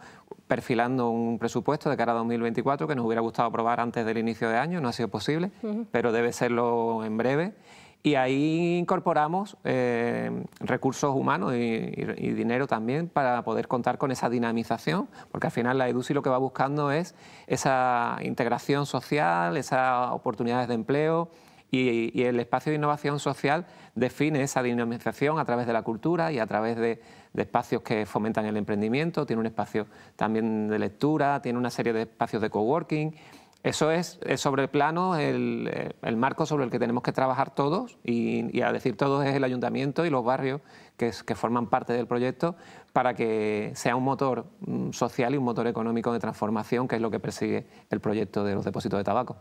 Speaker 4: perfilando un presupuesto de cara a 2024 que nos hubiera gustado aprobar antes del inicio de año, no ha sido posible, pero debe serlo en breve. Y ahí incorporamos eh, recursos humanos y, dinero también para poder contar con esa dinamización, porque al final la EDUCI lo que va buscando es esa integración social, esas oportunidades de empleo, y, el espacio de innovación social define esa dinamización a través de la cultura y a través de, espacios que fomentan el emprendimiento, tiene un espacio también de lectura, tiene una serie de espacios de coworking. Eso es, sobre el plano, el, marco sobre el que tenemos que trabajar todos, y, a decir todos es el ayuntamiento y los barrios que forman parte del proyecto, para que sea un motor mm, social y un motor económico de transformación, que es lo que persigue el proyecto de los depósitos de tabaco.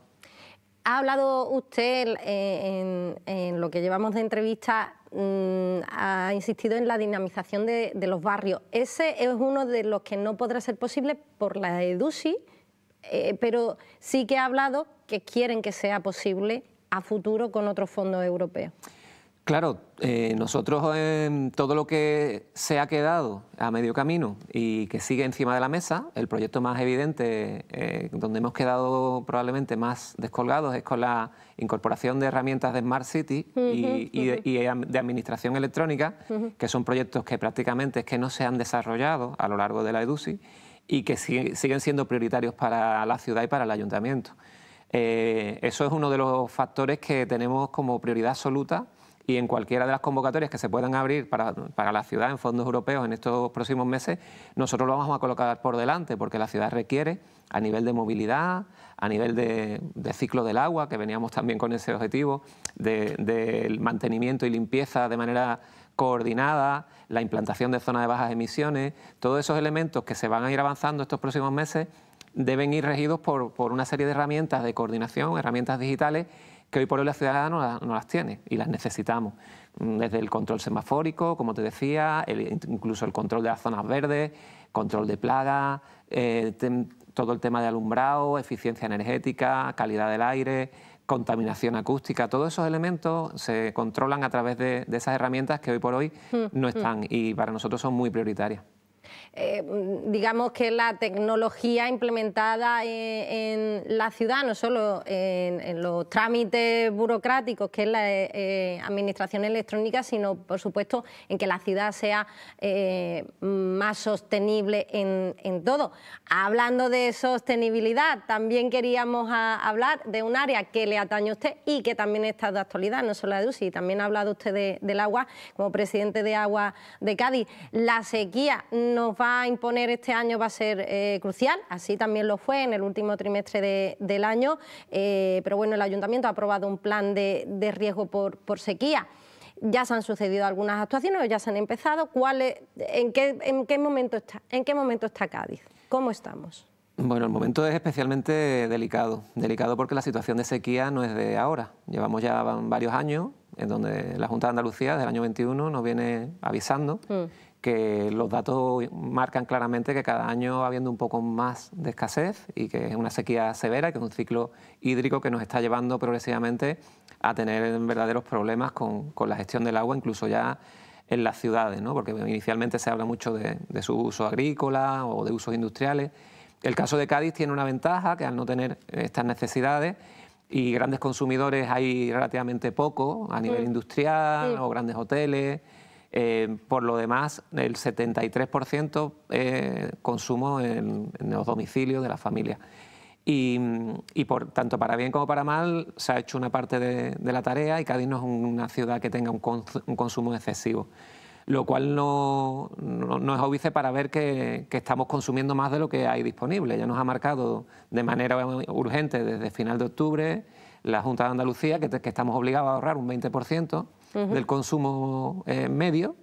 Speaker 1: Ha hablado usted eh, en, lo que llevamos de entrevista, mm, ha insistido en la dinamización de, los barrios. Ese es uno de los que no podrá ser posible por la EDUSI, eh, pero sí que ha hablado que quieren que sea posible a futuro con otros fondos europeos.
Speaker 4: Claro, eh, nosotros en em, todo lo que se ha quedado a medio camino y que sigue encima de la mesa, el proyecto más evidente, eh, donde hemos quedado probablemente más descolgados, es con la incorporación de herramientas de Smart City y, de, administración electrónica, que son proyectos que prácticamente es que no se han desarrollado a lo largo de la EDUSI y que siguen siendo prioritarios para la ciudad y para el ayuntamiento. Eh, eso es uno de los factores que tenemos como prioridad absoluta y en cualquiera de las convocatorias que se puedan abrir para, para la ciudad en fondos europeos en estos próximos meses, nosotros lo vamos a colocar por delante, porque la ciudad requiere a nivel de movilidad, a nivel de, ciclo del agua, que veníamos también con ese objetivo, del mantenimiento y limpieza de manera coordinada, la implantación de zonas de bajas emisiones, todos esos elementos que se van a ir avanzando estos próximos meses deben ir regidos por, por una serie de herramientas de coordinación, herramientas digitales que hoy por hoy la ciudad no, las tiene y las necesitamos. Mm, desde el control semafórico, como te decía, incluso el control de las zonas verdes, control de plagas, eh, todo el tema de alumbrado, eficiencia energética, calidad del aire, contaminación acústica, todos esos elementos se controlan a través de, esas herramientas que hoy por hoy
Speaker 1: mm, no mm. están
Speaker 4: y para nosotros son muy prioritarias.
Speaker 1: Eh, mm, digamos que la tecnología implementada eh, en, la ciudad, no solo en, los trámites burocráticos que es la eh, administración electrónica, sino por supuesto en que la ciudad sea más sostenible en, todo. Hablando de sostenibilidad, también queríamos ah, hablar de un área que le atañe a usted y que también está de actualidad, no solo la de UCI, también ha hablado usted del agua como presidente de Agua de Cádiz. La sequía nos va a imponer este año va a ser eh, crucial, así también lo fue en el último trimestre del año, eh, pero bueno, el ayuntamiento ha aprobado un plan de, riesgo por, sequía ya se han sucedido algunas actuaciones o ya se han empezado. ¿Cuál en, qué, en, qué momento está, ¿En qué momento está Cádiz? ¿Cómo estamos?
Speaker 4: Bueno, el momento es especialmente delicado. Delicado porque la situación de sequía no es de ahora. Llevamos ya varios años en donde la Junta de Andalucía, del año 21, nos viene avisando. Mm que los datos marcan claramente que cada año va habiendo un poco más de escasez y que es una sequía severa, que es un ciclo hídrico que nos está llevando progresivamente a tener verdaderos problemas con, con la gestión del agua, incluso ya en las ciudades, ¿no? porque inicialmente se habla mucho de, de su uso agrícola o de usos industriales. El caso de Cádiz tiene una ventaja, que al no tener estas necesidades y grandes consumidores hay relativamente poco a nivel industrial o grandes hoteles eh, por lo demás, el 73% eh, consumo en, los domicilios de las familias. Y, por, tanto para bien como para mal se ha hecho una parte de, la tarea y Cádiz no es una ciudad que tenga un, consumo excesivo lo cual no, es óbice para ver que, estamos consumiendo más de lo que hay disponible. Ya nos ha marcado de manera urgente desde final de octubre la Junta de Andalucía que, que estamos obligados a ahorrar un 20% del consumo eh, medio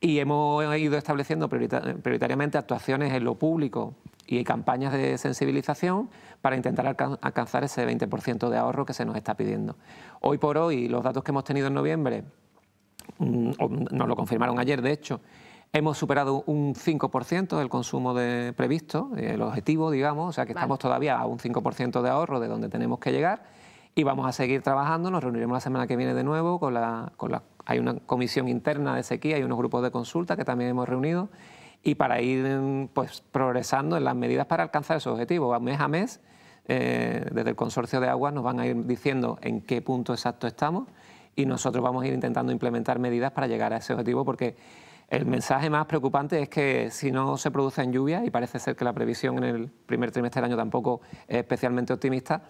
Speaker 4: y hemos eh, ido estableciendo prioritariamente actuaciones en lo público y campañas de sensibilización para intentar alcanzar ese 20% de ahorro que se nos está pidiendo. Hoy por hoy, los datos que hemos tenido en noviembre, mm, mm, nos lo confirmaron ayer de hecho, hemos superado un 5% del consumo de, previsto, eh, el objetivo, digamos, o sea que estamos todavía a un 5% de ahorro de donde tenemos que llegar y vamos a seguir trabajando. Nos reuniremos la semana que viene de nuevo con la, con la, hay una comisión interna de sequía, hay unos grupos de consulta que también hemos reunido y para ir mm, pues, progresando en las medidas para alcanzar esos objetivos. Mes a mes, eh, desde el consorcio de aguas nos van a ir diciendo en qué punto exacto estamos y nosotros vamos a ir intentando implementar medidas para llegar a ese objetivo porque el mensaje más preocupante es que si no se producen lluvias, y parece ser que la previsión en el primer trimestre del año tampoco es especialmente optimista,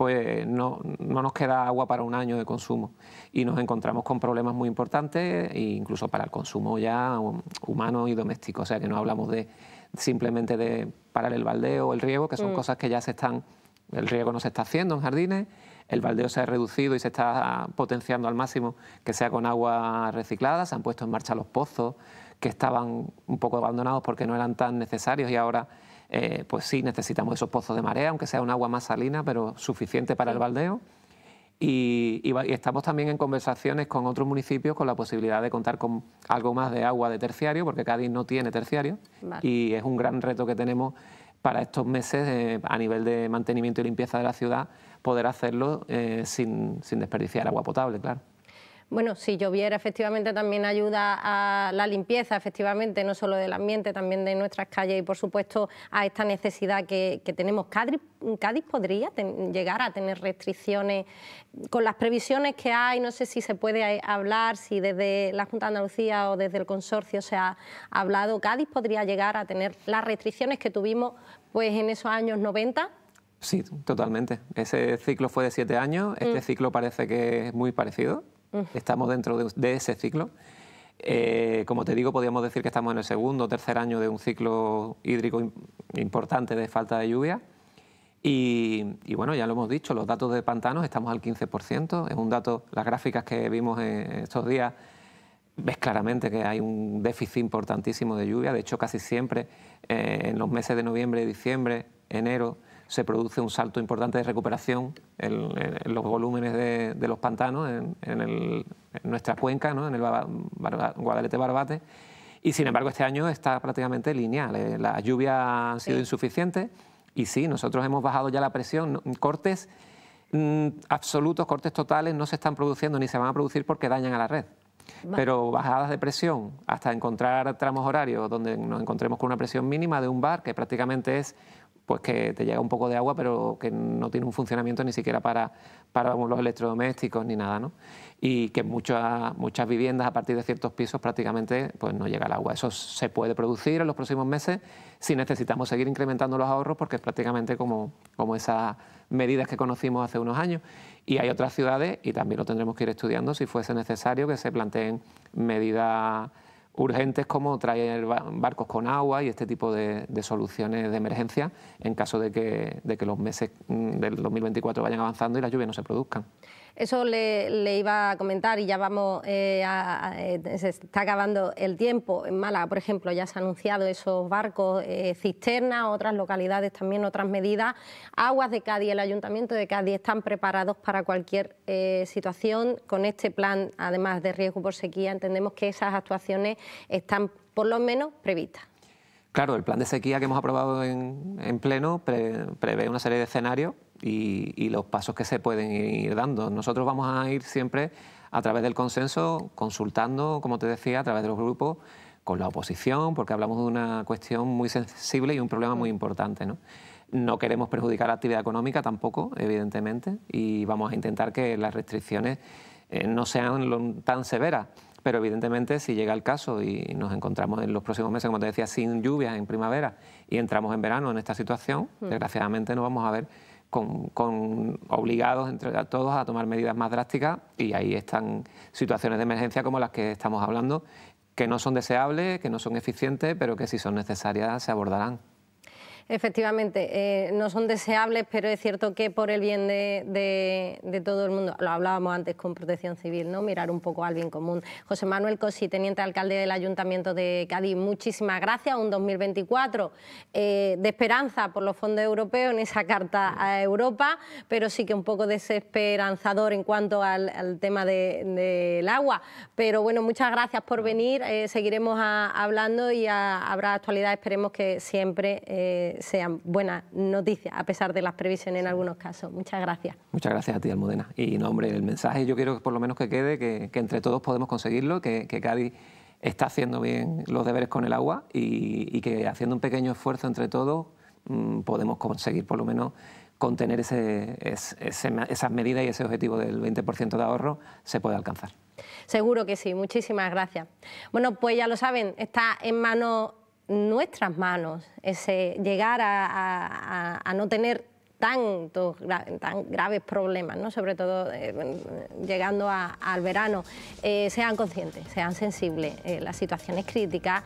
Speaker 4: pues no, nos queda agua para un año de consumo y nos encontramos con problemas muy importantes, e incluso para el consumo ya humano y doméstico, o sea que no hablamos de simplemente de parar el baldeo o el riego, que son mm. cosas que ya se están, el riego no se está haciendo en jardines, el baldeo se ha reducido y se está potenciando al máximo que sea con agua reciclada, se han puesto en marcha los pozos que estaban un poco abandonados porque no eran tan necesarios y ahora eh, pues sí necesitamos esos pozos de marea, aunque sea un agua más salina, pero suficiente para el baldeo. Y, estamos también en conversaciones con otros municipios con la posibilidad de contar con algo más de agua de terciario, porque Cádiz no tiene terciario y es un gran reto que tenemos para estos meses eh, a nivel de mantenimiento y limpieza de la ciudad, poder hacerlo eh, sin, sin desperdiciar agua potable, claro.
Speaker 1: Bueno, si lloviera efectivamente también ayuda a la limpieza, efectivamente, no solo del ambiente, también de nuestras calles y por supuesto a esta necesidad que, tenemos. Cádiz, podría llegar a tener restricciones con las previsiones que hay, no sé si se puede hablar, si desde la Junta de Andalucía o desde el consorcio se ha hablado, Cádiz podría llegar a tener las restricciones que tuvimos pues, en esos años 90,
Speaker 4: Sí, totalmente. Ese ciclo fue de siete años, este mm. ciclo parece que es muy parecido estamos dentro de, ese ciclo. Eh, como te digo, podríamos decir que estamos en el segundo o tercer año de un ciclo hídrico importante de falta de lluvia. Y, bueno, ya lo hemos dicho, los datos de pantanos estamos al 15%. Es un dato, las gráficas que vimos estos días, ves claramente que hay un déficit importantísimo de lluvia. De hecho, casi siempre eh, en los meses de noviembre, diciembre, enero, se produce un salto importante de recuperación en, los volúmenes de, los pantanos, en, nuestra cuenca, ¿no? en el Guadalete-Barbate. Y sin embargo, este año está prácticamente lineal. Eh, las lluvias han sido insuficientes y sí, nosotros hemos bajado ya la presión. Cortes mm, absolutos, cortes totales no se están produciendo ni se van a producir porque dañan a la red. Pero bajadas de presión hasta encontrar tramos horarios donde nos encontremos con una presión mínima de un bar, que prácticamente es pues que te llega un poco de agua, pero que no tiene un funcionamiento ni siquiera para, para los electrodomésticos ni nada, ¿no? Y que muchas, muchas viviendas a partir de ciertos pisos prácticamente pues no llega el agua. Eso se puede producir en los próximos meses si necesitamos seguir incrementando los ahorros porque es prácticamente como, como esas medidas que conocimos hace unos años. Y hay otras ciudades, y también lo tendremos que ir estudiando si fuese necesario, que se planteen medidas urgentes como traer barcos con agua y este tipo de, soluciones de emergencia en caso de que, de que los meses mm, del 2024 vayan avanzando y la lluvia no se produzca.
Speaker 1: Eso le, iba a comentar y ya vamos, eh, eh, se está acabando el tiempo. En Málaga, por ejemplo, ya se han anunciado esos barcos eh, cisternas, otras localidades también, otras medidas. Aguas de Cádiz, el Ayuntamiento de Cádiz están preparados para cualquier situación. Con este plan, además de riesgo por sequía, entendemos que esas actuaciones están por lo menos previstas.
Speaker 4: Claro, el plan de sequía que hemos aprobado en, pleno prevé una serie de escenarios y, los pasos que se pueden ir dando. Nosotros vamos a ir siempre a través del consenso, consultando, como te decía, a través de los grupos, con la oposición, porque hablamos de una cuestión muy sensible y un problema muy importante. ¿no? No queremos perjudicar la actividad económica tampoco, evidentemente, y vamos a intentar que las restricciones eh, no sean tan severas. Pero evidentemente si llega el caso y nos encontramos en los próximos meses, como te decía, sin lluvias en primavera y entramos en verano en esta situación, mm. desgraciadamente no vamos a ver con, obligados entre todos a tomar medidas más drásticas y ahí están situaciones de emergencia como las que estamos hablando, que no son deseables, que no son eficientes, pero que si son necesarias se abordarán.
Speaker 1: Efectivamente, eh, no son deseables, pero es cierto que por el bien de, todo el mundo, lo hablábamos antes con Protección Civil, ¿no? mirar un poco al bien común. José Manuel Cosi, teniente alcalde del Ayuntamiento de Cádiz, muchísimas gracias. Un 2024 eh, de esperanza por los fondos europeos en esa carta a Europa, pero sí que un poco desesperanzador en cuanto al, tema del agua. Pero bueno, muchas gracias por venir. Eh, seguiremos hablando y habrá actualidad, esperemos que siempre sean buenas noticias, a pesar de las previsiones en algunos casos. Muchas gracias.
Speaker 4: Muchas gracias a ti, Almudena. Y no, hombre, el mensaje yo quiero que por lo menos que quede, que, entre todos podemos conseguirlo, que, Cádiz está haciendo bien los deberes con el agua y, que haciendo un pequeño esfuerzo entre todos mm, podemos conseguir por lo menos contener ese, esas medidas y ese objetivo del 20% de ahorro se puede alcanzar.
Speaker 1: Seguro que sí, muchísimas gracias. Bueno, pues ya lo saben, está en manos nuestras manos ese llegar a, no tener tantos tan graves problemas, ¿no? sobre todo eh, llegando al verano, eh, sean conscientes, sean sensibles, eh, las situaciones críticas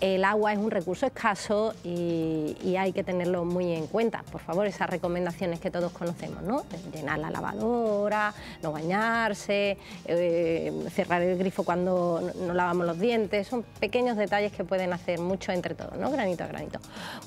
Speaker 1: el agua es un recurso escaso y, hay que tenerlo muy en cuenta. Por favor, esas recomendaciones que todos conocemos, ¿no? Llenar la lavadora, no bañarse, eh, cerrar el grifo cuando no, lavamos los dientes, son pequeños detalles que pueden hacer mucho entre todos, ¿no? Granito a granito.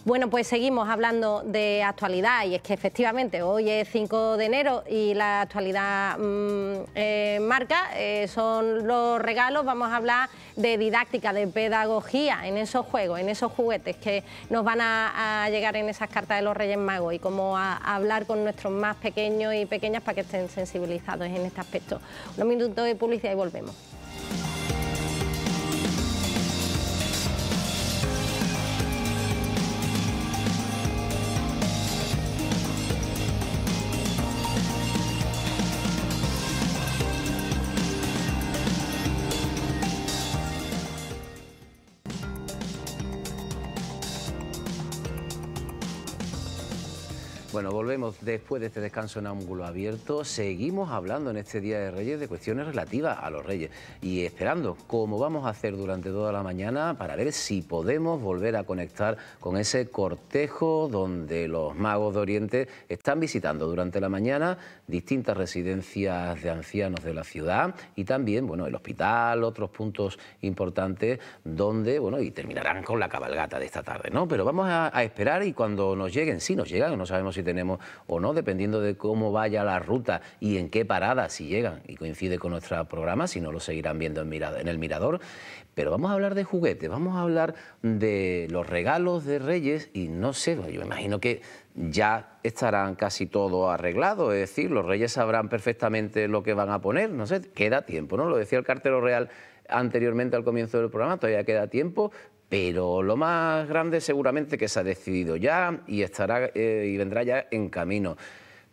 Speaker 1: Bueno, pues seguimos hablando de actualidad y es que efectivamente hoy es 5 de enero y la actualidad mm, eh, marca eh, son los regalos. Vamos a hablar de didáctica, de pedagogía en ...en esos juegos, en esos juguetes que nos van a, llegar en esas cartas de los Reyes Magos y como hablar con nuestros más pequeños y pequeñas para que estén sensibilizados en este aspecto. Unos minutos de publicidad y volvemos.
Speaker 7: después de este descanso en ángulo abierto. Seguimos hablando en este Día de Reyes de cuestiones relativas a los Reyes y esperando, cómo vamos a hacer durante toda la mañana, para ver si podemos volver a conectar con ese cortejo donde los magos de Oriente están visitando durante la mañana distintas residencias de ancianos de la ciudad y también, bueno, el hospital, otros puntos importantes donde, bueno, y terminarán con la cabalgata de esta tarde, ¿no? Pero vamos a, esperar y cuando nos lleguen, si nos llegan, no sabemos si tenemos o no, dependiendo de cómo vaya la ruta y en qué parada, si llegan, y coincide con nuestro programa, si no lo seguirán viendo en el Mirador. Pero vamos a hablar de juguetes, vamos a hablar de los regalos de Reyes y no sé, pues, yo imagino que ya estarán casi todo arreglado, es decir, los reyes sabrán perfectamente lo que van a poner, no sé, queda tiempo, ¿no? Lo decía el cartero real anteriormente al comienzo del programa, todavía queda tiempo, pero lo más grande seguramente que se ha decidido ya y, estará, eh, y vendrá ya en camino.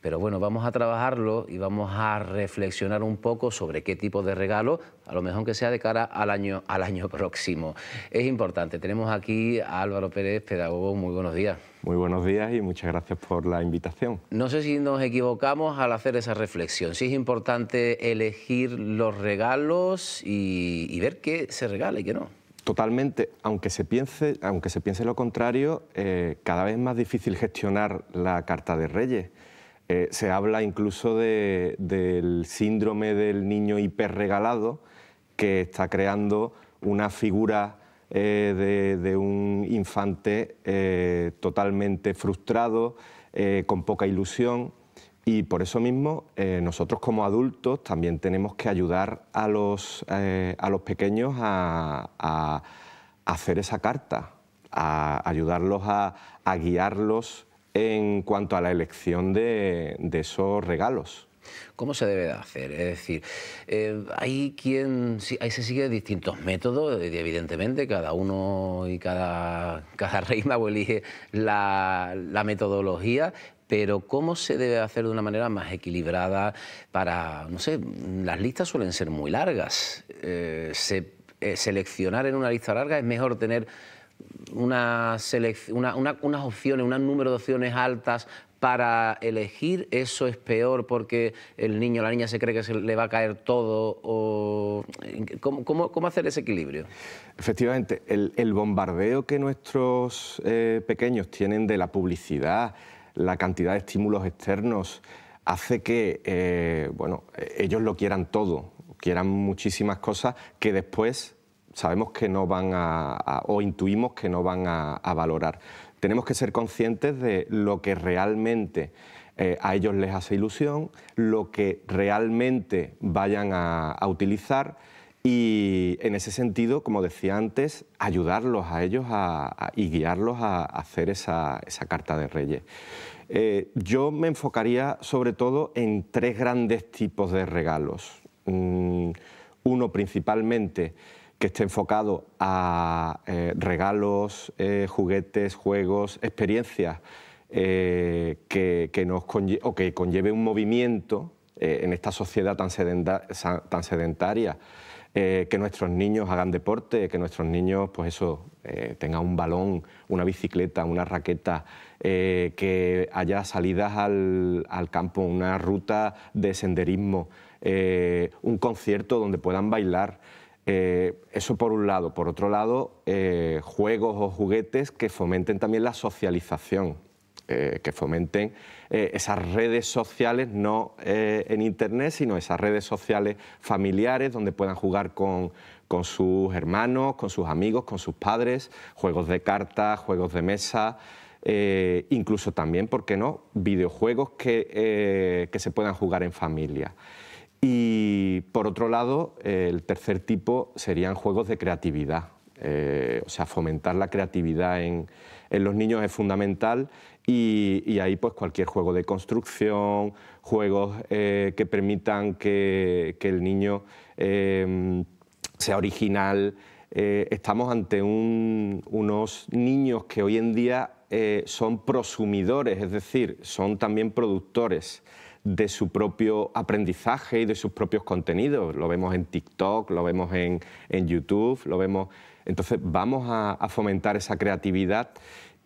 Speaker 7: Pero bueno, vamos a trabajarlo y vamos a reflexionar un poco sobre qué tipo de regalo, a lo mejor que sea de cara al año, al año próximo. Es importante. Tenemos aquí a Álvaro Pérez, pedagogo. Muy buenos días. Muy buenos días y muchas gracias por la invitación. No sé si nos equivocamos al hacer esa reflexión. Sí es importante elegir los regalos y, y ver qué se regala y qué no. Totalmente, aunque se piense, aunque se piense lo contrario, eh,
Speaker 8: cada vez más difícil gestionar la Carta de Reyes. Eh, se habla incluso del síndrome del niño hiperregalado que está creando una figura eh, de, un infante totalmente frustrado, con poca ilusión, y por eso mismo eh, nosotros como adultos también tenemos que ayudar a los, eh, a los pequeños a, hacer esa carta, a ayudarlos a, guiarlos en cuanto a la elección de, esos regalos.
Speaker 7: ¿Cómo se debe de hacer? Es decir, eh, hay quien, ahí se siguen distintos métodos, evidentemente cada uno y cada, cada reina elige la, metodología, pero ¿cómo se debe hacer de una manera más equilibrada para, no sé, las listas suelen ser muy largas. Eh, eh, seleccionar en una lista larga es mejor tener una unas opciones, un número de opciones altas para elegir, eso es peor porque el niño o la niña se cree que se le va a caer todo. ¿Cómo, hacer ese equilibrio? Efectivamente, el, bombardeo que nuestros eh, pequeños
Speaker 8: tienen de la publicidad, la cantidad de estímulos externos hace que eh, bueno, ellos lo quieran todo, quieran muchísimas cosas que después sabemos que no van a, o intuimos que no van a, valorar. Tenemos que ser conscientes de lo que realmente eh, a ellos les hace ilusión, lo que realmente vayan a utilizar y en ese sentido, como decía antes, ayudarlos a ellos a, y guiarlos a, hacer esa, carta de reyes. Eh, yo me enfocaría sobre todo en tres grandes tipos de regalos. Mm, uno principalmente que esté enfocado a eh, regalos, eh, juguetes, juegos, experiencias que, que, o que conlleve un movimiento en esta sociedad tan sedentaria eh, que nuestros niños hagan deporte, que nuestros niños, pues eso, eh, tengan un balón, una bicicleta, una raqueta, eh, que haya salidas al, al, campo, una ruta de senderismo, un concierto donde puedan bailar. eso por un lado. Por otro lado, juegos o juguetes que fomenten también la socialización eh, que fomenten eh, esas redes sociales, no eh, en Internet, sino esas redes sociales familiares donde puedan jugar con, sus hermanos, con sus amigos, con sus padres, juegos de cartas, juegos de mesa. incluso también, ¿por qué no?, videojuegos que, se puedan jugar en familia. Y por otro lado, el tercer tipo serían juegos de creatividad. o sea, fomentar la creatividad en los niños es fundamental y, ahí pues cualquier juego de construcción, juegos eh, que permitan que, el niño eh, sea original. Eh, estamos ante unos niños que hoy en día son prosumidores, es decir, son también productores de su propio aprendizaje y de sus propios contenidos. Lo vemos en TikTok, lo vemos en, YouTube, lo vemos... Entonces vamos a fomentar esa creatividad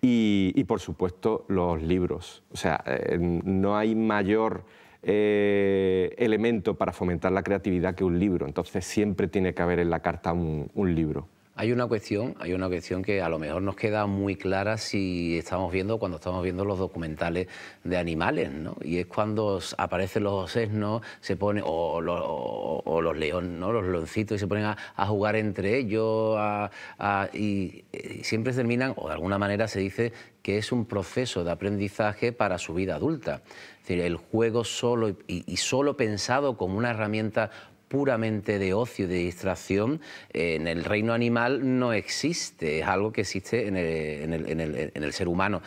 Speaker 8: y, por supuesto los libros. O sea, eh, no hay mayor eh, elemento para fomentar la creatividad que un libro, entonces siempre tiene que haber en la carta un
Speaker 7: libro. Hay una cuestión, hay una cuestión que a lo mejor nos queda muy clara si estamos viendo cuando estamos viendo los documentales de animales, ¿no? Y es cuando aparecen los osesnos, se pone o los, leones, ¿no? Los leoncitos y se ponen a, jugar entre ellos y, eh, siempre terminan o de alguna manera se dice que es un proceso de aprendizaje para su vida adulta. Es decir, el juego solo y, solo pensado como una herramienta puramente de ocio, de distracción, eh, en el reino animal no existe, es algo que existe en el, ser humano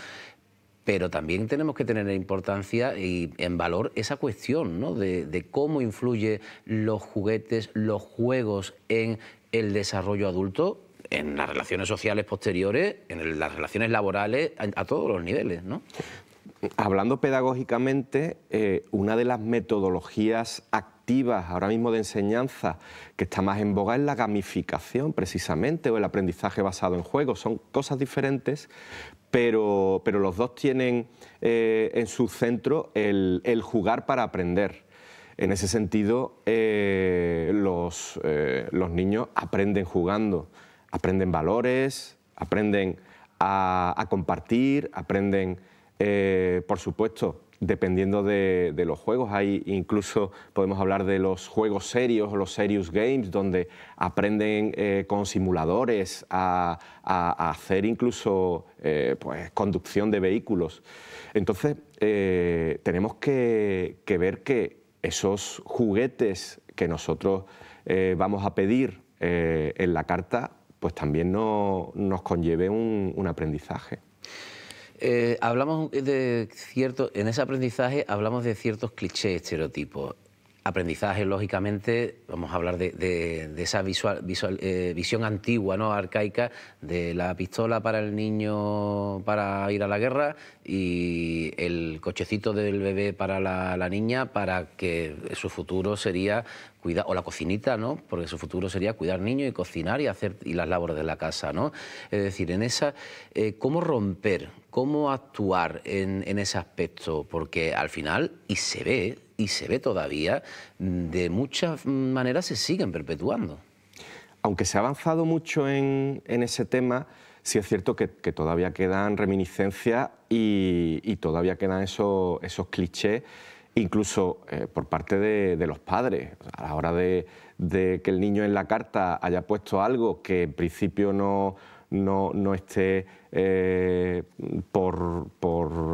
Speaker 7: pero también tenemos que tener en importancia y en valor esa cuestión ¿no? de, cómo influye los juguetes, los juegos en el desarrollo adulto, en las relaciones sociales posteriores, en las relaciones laborales, a, todos los niveles. ¿no? Hablando pedagógicamente, eh, una de las metodologías
Speaker 8: activas ahora mismo de enseñanza que está más en boga es la gamificación, precisamente, o el aprendizaje basado en juegos. Son cosas diferentes, pero, pero los dos tienen eh, en su centro el, jugar para aprender. En ese sentido, eh, los, niños aprenden jugando, aprenden valores, aprenden a compartir, aprenden eh, por supuesto, dependiendo de, los juegos. Hay incluso, podemos hablar de los juegos serios los serious games, donde aprenden eh, con simuladores a, hacer incluso eh, pues, conducción de vehículos. Entonces, tenemos que, ver que esos juguetes que nosotros vamos a pedir en la
Speaker 7: carta, pues también nos conlleve un aprendizaje. Eh, hablamos de cierto, en ese aprendizaje hablamos de ciertos clichés, estereotipos aprendizaje, lógicamente, vamos a hablar de, esa visual, eh, visión antigua, ¿no? arcaica, de la pistola para el niño para ir a la guerra y el cochecito del bebé para la, niña para que su futuro sería cuidar, o la cocinita, ¿no? porque su futuro sería cuidar niño y cocinar y hacer y las labores de la casa. ¿no? Es decir, en esa, eh, ¿cómo romper? ¿Cómo actuar en, en ese aspecto? Porque al final, y se ve, y se ve todavía, mm, de muchas maneras se siguen perpetuando. Aunque se ha avanzado
Speaker 8: mucho en, ese tema, sí es cierto que, todavía quedan reminiscencias y, todavía quedan esos, esos clichés, incluso eh, por parte de, los padres. A la hora de, que el niño en la carta haya puesto algo que en principio no, no, no esté eh, por,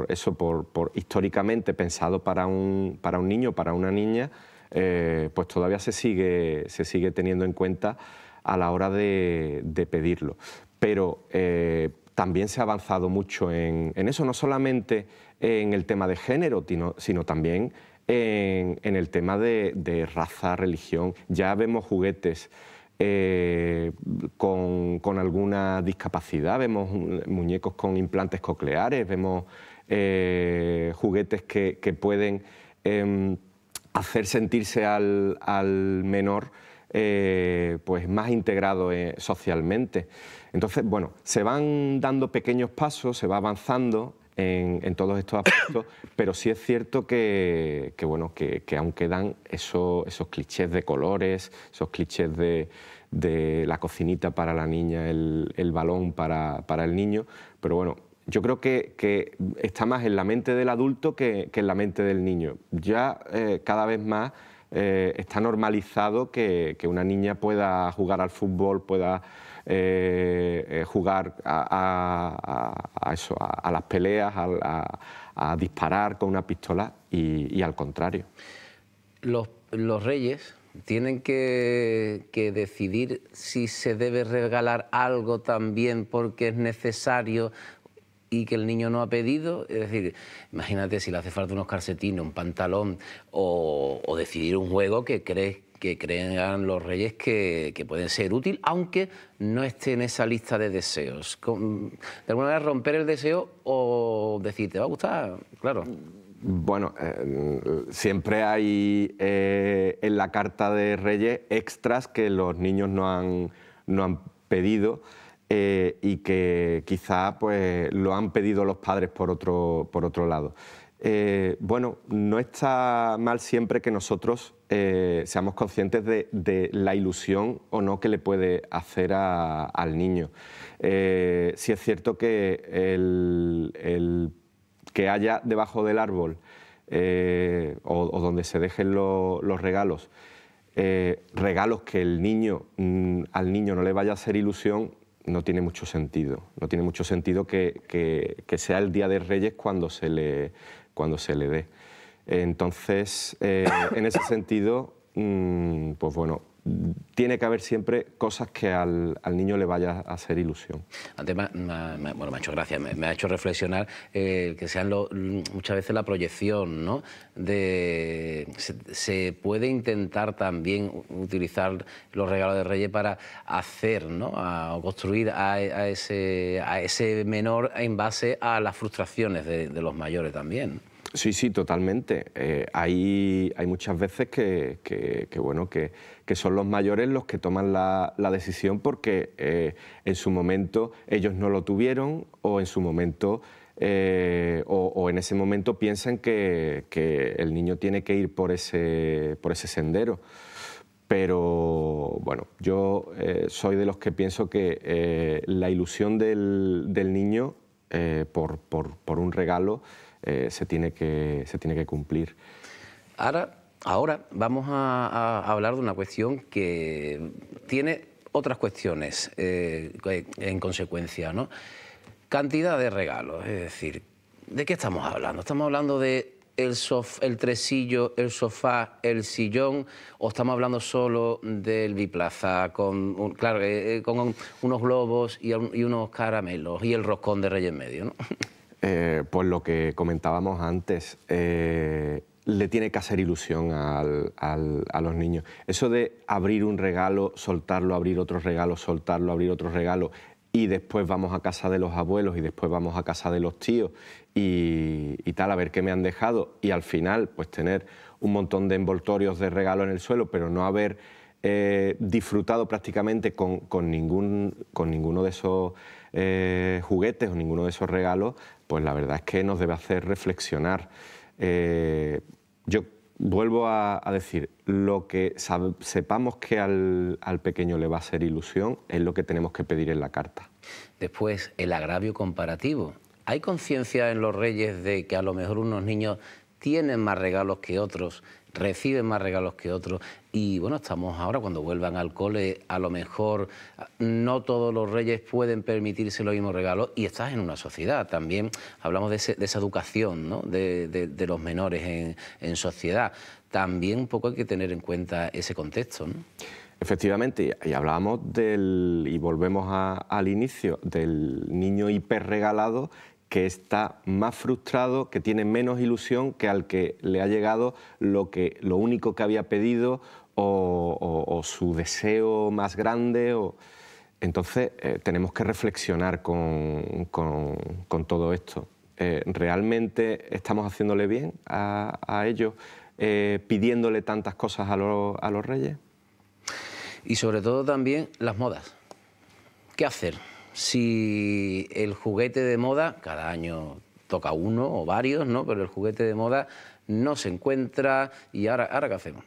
Speaker 8: eso, por, históricamente pensado para un, para un niño, para una niña, eh, pues todavía se sigue, se sigue teniendo en cuenta a la hora de, pedirlo. Pero eh, también se ha avanzado mucho en, eso, no solamente en el tema de género, sino, también en, el tema de raza, religión. Ya vemos juguetes eh, con, alguna discapacidad, vemos muñecos con implantes cocleares, vemos eh, juguetes que, pueden em, hacer sentirse al, menor eh, pues más integrado socialmente. Entonces, bueno, se van dando pequeños pasos, se va avanzando en, todos estos aspectos, pero sí es cierto que, bueno, que, que, aún quedan esos, clichés de colores, esos clichés de, la cocinita para la niña, el, balón para, el niño, pero bueno, yo creo que, está más en la mente del adulto que, en la mente del niño. Ya eh, cada vez más eh, está normalizado que, que una niña pueda jugar al fútbol, pueda eh, eh, jugar a, eso, a las peleas, a, disparar con una pistola y, al contrario.
Speaker 7: Los, los reyes tienen que, que, decidir si se debe regalar algo también porque es necesario y que el niño no ha pedido. Es decir, imagínate si le hace falta unos calcetines, un pantalón o, decidir un juego que crees que crean los reyes que, pueden ser útil, aunque no esté en esa lista de deseos. de alguna manera romper el deseo o decir, ¿te va a gustar? Claro.
Speaker 8: Bueno, eh, siempre hay eh, en la carta de Reyes extras que los niños no han, pedido eh, y que quizá pues, lo han pedido los padres por otro, por otro lado. Eh, bueno, no está mal siempre que nosotros eh, seamos conscientes de, la ilusión o no que le puede hacer al niño. Eh, si es cierto que el, que haya debajo del árbol o, donde se dejen los regalos, regalos que el niño, mm, al niño no le vaya a hacer ilusión, no tiene mucho sentido. No tiene mucho sentido que sea el Día de Reyes cuando se le cuando se le dé. Entonces, eh, en ese sentido, mm, pues bueno, tiene que haber siempre cosas que al,
Speaker 7: niño le vaya a hacer ilusión. Antes me, bueno, me ha hecho gracia, me, ha hecho reflexionar eh, que sean mm, muchas veces la proyección, ¿no? De, se, puede intentar también utilizar los regalos de Reyes para hacer, ¿no? o construir a, ese, menor en base a las frustraciones de los mayores también.
Speaker 8: Sí, sí, totalmente. Eh, hay, hay, muchas veces que, que, bueno, que, que, son los mayores los que toman la, decisión porque eh, en su momento ellos no lo tuvieron o en su momento eh, o, en ese momento piensan que, el niño tiene que ir por ese, por ese sendero. Pero bueno, yo soy de los que pienso que la ilusión del, del niño por, por, por un regalo eh, se, tiene que, se tiene que cumplir.
Speaker 7: Ahora, ahora vamos a, hablar de una cuestión que tiene otras cuestiones eh, en consecuencia. ¿no? Cantidad de regalos, es decir, ¿de qué estamos hablando? ¿Estamos hablando de el, sof el tresillo, el sofá, el sillón, o estamos hablando solo del biplaza, con, claro, eh, con unos globos y, unos caramelos y el roscón de Reyes Medio, ¿no?
Speaker 8: Pues lo que comentábamos antes, eh, le tiene que hacer ilusión a los niños. Eso de abrir un regalo, soltarlo, abrir otro regalo, soltarlo, abrir otro regalo, y después vamos a casa de los abuelos y después vamos a casa de los tíos y, tal, a ver qué me han dejado. Y al final, pues tener un montón de envoltorios de regalo en el suelo, pero no haber eh, disfrutado prácticamente con, con, ningún, con ninguno de esos juguetes o ninguno de esos regalos pues la verdad es que nos debe hacer reflexionar. Eh, yo vuelvo a, decir, lo que sepamos que al, al, pequeño le va a ser ilusión es lo que tenemos que pedir en la carta.
Speaker 7: Después, el agravio comparativo. ¿Hay conciencia en los reyes de que a lo mejor unos niños tienen más regalos que otros reciben más regalos que otros. Y bueno, estamos ahora, cuando vuelvan al cole, a lo mejor no todos los reyes pueden permitirse los mismos regalos y estás en una sociedad. También hablamos de, esa educación de, los menores en, sociedad. También un poco hay que tener en cuenta ese contexto.
Speaker 8: Efectivamente, y hablamos del, y volvemos al inicio, del niño hiperregalado que está más frustrado, que tiene menos ilusión que al que le ha llegado lo, que, lo único que había pedido o, su deseo más grande. O... Entonces eh, tenemos que reflexionar con, con, todo esto. Eh, ¿Realmente estamos haciéndole bien a, ellos eh, pidiéndole tantas
Speaker 7: cosas a, a los reyes? Y sobre todo también las modas. ¿Qué hacer? si el juguete de moda, cada año toca uno o varios, ¿no? pero el juguete de moda no se encuentra y ahora, ¿qué hacemos?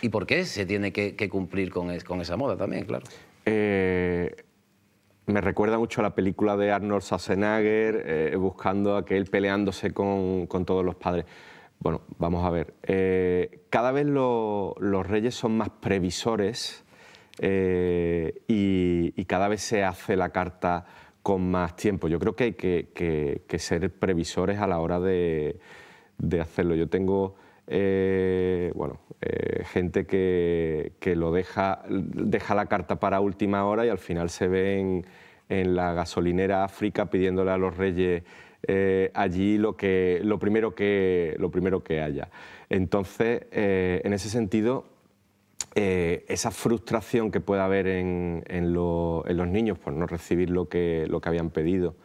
Speaker 7: ¿Y por qué se tiene que, cumplir con, esa moda también, claro? Eh,
Speaker 8: me recuerda mucho a la película de Arnold Schwarzenegger, eh, buscando a aquel peleándose con, todos los padres. Bueno, vamos a ver. Eh, cada vez los reyes son más previsores eh, y, cada vez se hace la carta con más tiempo. Yo creo que hay que, ser previsores a la hora de, hacerlo. Yo tengo eh, bueno, eh, gente que, que, lo deja, deja la carta para última hora y al final se ve en, la gasolinera África pidiéndole a los reyes allí lo, que, lo, primero que, lo primero que haya. Entonces, en ese sentido, eh, esa frustración que puede haber en, los niños por no recibir lo que, habían pedido,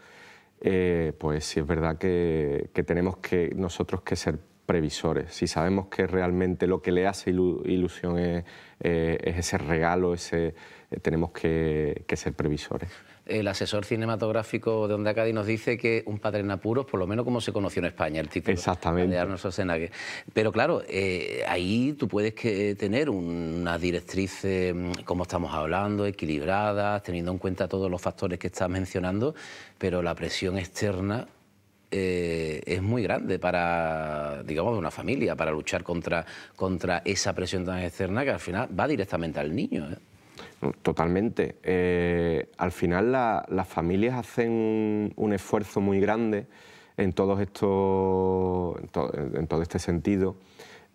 Speaker 8: eh, pues sí es verdad que, tenemos que nosotros que ser previsores. Si sabemos que realmente lo que le hace ilusión eh, es, ese regalo, ese, tenemos que ser previsores
Speaker 7: el asesor cinematográfico de Onda Cádiz nos dice que Un padre en apuros, por lo menos como se conoció en España el título de Arnold Schwarzenegger. Pero claro, eh, ahí tú puedes tener una directriz, em, como estamos hablando, equilibrada, teniendo en cuenta todos los factores que estás mencionando, pero la presión externa eh, es muy grande para, digamos, una familia, para luchar contra, contra esa presión tan externa que al final va directamente al niño. ¿eh? Totalmente.
Speaker 8: Eh, al final las familias hacen un, esfuerzo muy grande en todo, esto, en, todo este sentido,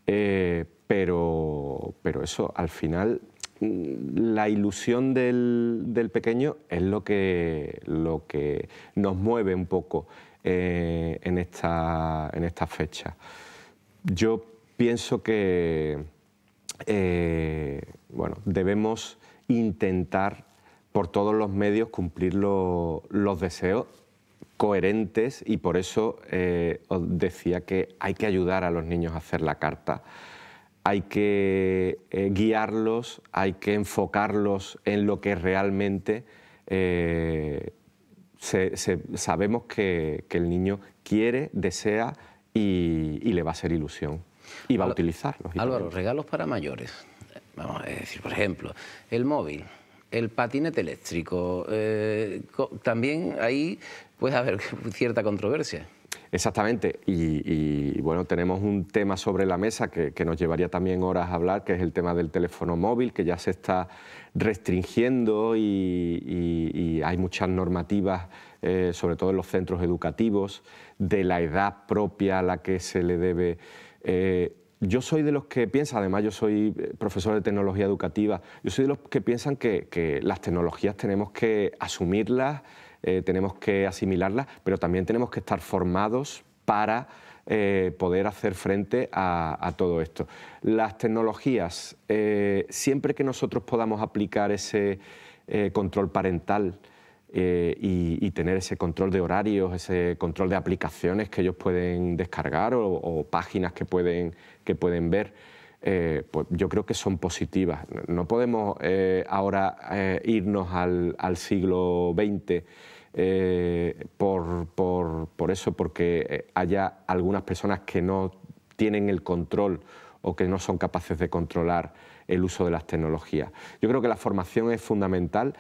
Speaker 8: eh, pero, eso, al final mm, la ilusión del, pequeño es lo que, lo que nos mueve un poco eh, en, esta, en esta fecha. Yo pienso que bueno, debemos intentar por todos los medios cumplir los deseos coherentes y por eso eh, os decía que hay que ayudar a los niños a hacer la carta, hay que eh, guiarlos, hay que enfocarlos en lo que realmente eh, sabemos que, el niño
Speaker 7: quiere, desea y, le va a ser ilusión y va a utilizar. Álvaro, regalos para mayores. Vamos a decir, por ejemplo, el móvil, el patinete eléctrico, eh, también ahí puede haber cierta controversia.
Speaker 8: Exactamente, y, bueno, tenemos un tema sobre la mesa que, nos llevaría también horas a hablar, que es el tema del teléfono móvil, que ya se está restringiendo y, hay muchas normativas, eh, sobre todo en los centros educativos, de la edad propia a la que se le debe... Eh, yo soy de los que piensan, además yo soy eh, profesor de tecnología educativa, yo soy de los que piensan que, las tecnologías tenemos que asumirlas, eh, tenemos que asimilarlas, pero también tenemos que estar formados para eh, poder hacer frente a, todo esto. Las tecnologías, siempre que nosotros podamos aplicar ese control parental, eh, y, tener ese control de horarios, ese control de aplicaciones que ellos pueden descargar o, páginas que pueden, que pueden ver, eh, pues yo creo que son positivas. No podemos eh, ahora irnos al, siglo XX por, por eso, porque haya algunas personas que no tienen el control o que no son capaces de controlar el uso de las tecnologías. Yo creo que la formación es fundamental,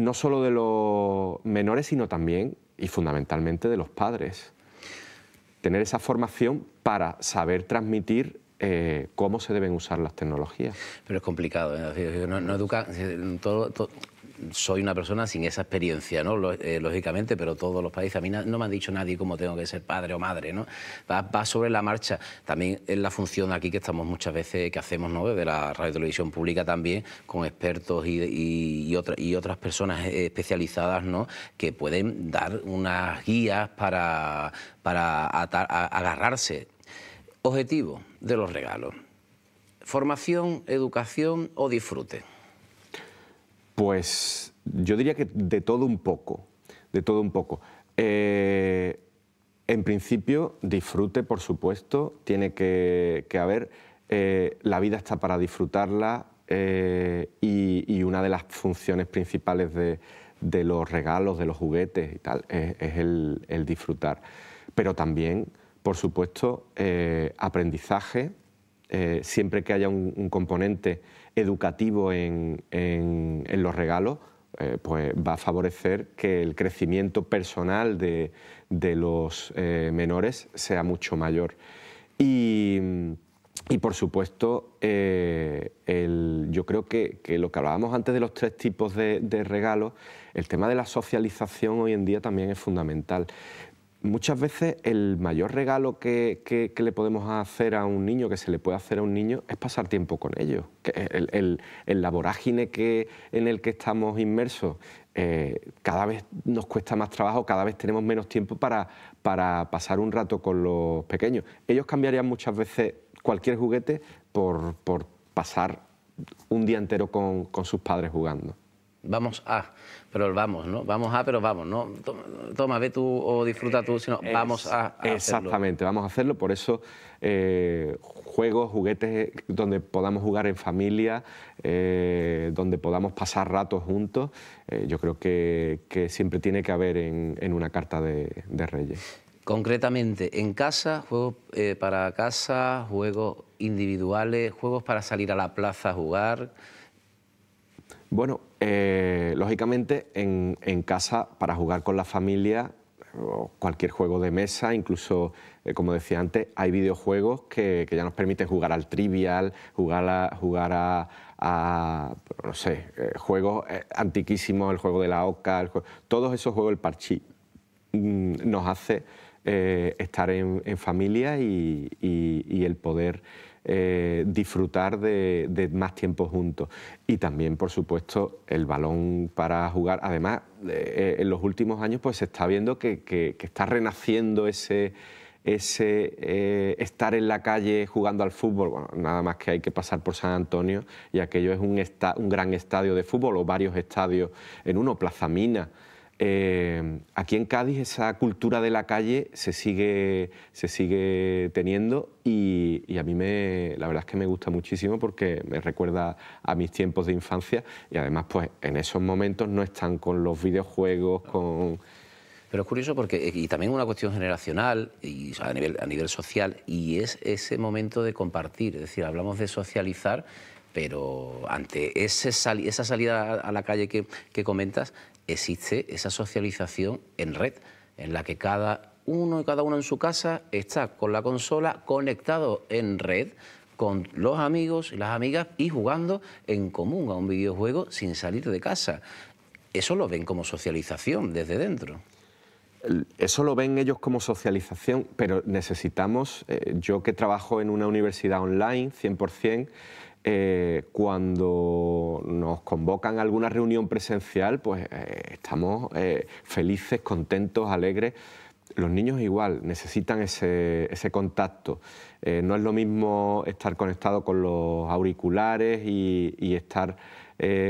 Speaker 8: no solo de los menores, sino también y fundamentalmente de los padres. Tener esa formación para saber transmitir eh, cómo se deben usar
Speaker 7: las tecnologías. Pero es complicado, ¿eh? no, no educa, todo, soy una persona sin esa experiencia, ¿no? Eh, lógicamente, pero todos los países, a mí no me ha dicho nadie cómo tengo que ser padre o madre, ¿no? Va, sobre la marcha. También es la función aquí que estamos muchas veces, que hacemos, ¿no? De la radio y televisión pública también, con expertos y, y, otras personas eh, especializadas, ¿no? Que pueden dar unas guías para, para agarrarse. Objetivo de los regalos. Formación, educación o disfrute
Speaker 8: pues yo diría que de todo un poco, de todo un poco. Eh, en principio, disfrute, por supuesto, tiene que, haber. Eh, la vida está para disfrutarla eh, y, una de las funciones principales de, los regalos, de los juguetes y tal, es, el, disfrutar. Pero también, por supuesto, aprendizaje, siempre que haya un componente educativo en, los regalos, eh, pues va a favorecer que el crecimiento personal de, los eh, menores sea mucho mayor. Y, por supuesto, eh, yo creo que, lo que hablábamos antes de los tres tipos de, de regalos, el tema de la socialización hoy en día también es fundamental. Muchas veces el mayor regalo que, que, le podemos hacer a un niño, que se le puede hacer a un niño, es pasar tiempo con ellos. El, el, que, en el que estamos inmersos, eh, cada vez nos cuesta más trabajo, cada vez tenemos menos tiempo para, para pasar un rato con los pequeños. Ellos cambiarían muchas veces cualquier juguete por, por pasar un día entero con, con sus padres jugando
Speaker 7: vamos a, pero vamos, ¿no? Vamos a, pero vamos, ¿no? Toma, ve tú o disfruta tú, sino vamos a, Exactamente,
Speaker 8: vamos a hacerlo, por eso eh, juegos, juguetes donde podamos jugar en familia, eh, donde podamos pasar ratos juntos, eh, yo creo que, siempre tiene que haber en, una carta de, Reyes.
Speaker 7: Concretamente, en casa, juegos para casa, juegos individuales, juegos para salir a la plaza a jugar... Bueno, eh, lógicamente
Speaker 8: en, casa para jugar con la familia cualquier juego de mesa, incluso, eh, como decía antes, hay videojuegos que, ya nos permiten jugar al trivial, jugar a, no sé, eh, juegos antiquísimos, el juego de la oca, todos esos juegos, el parchí, mm, nos hace estar en, familia y el poder... Eh, disfrutar de, más tiempo juntos. Y también, por supuesto, el balón para jugar. Además, eh, en los últimos años pues, se está viendo que, está renaciendo ese ese eh, estar en la calle jugando al fútbol, bueno, nada más que hay que pasar por San Antonio y aquello es un, un gran estadio de fútbol o varios estadios en uno, Plaza Mina, eh, aquí en Cádiz esa cultura de la calle se sigue, se sigue teniendo y, a mí me, la verdad es que me gusta muchísimo porque me recuerda a mis tiempos de infancia y además pues en esos momentos no están
Speaker 7: con los videojuegos, con... Pero es curioso porque, eh, y también una cuestión generacional y a nivel, a nivel social, y es ese momento de compartir, es decir, hablamos de socializar, pero ante ese esa salida a la calle que, comentas, existe esa socialización en red, en la que cada uno y cada uno en su casa está con la consola conectado en red con los amigos y las amigas y jugando en común a un videojuego sin salir de casa. Eso lo ven como socialización desde dentro. Eso lo ven ellos como socialización,
Speaker 8: pero necesitamos, eh, yo que trabajo en una universidad online 100%, eh, cuando nos convocan a alguna reunión presencial, pues eh, estamos eh, felices, contentos, alegres. Los niños igual necesitan ese, contacto. no es lo mismo estar conectado con los auriculares y, estar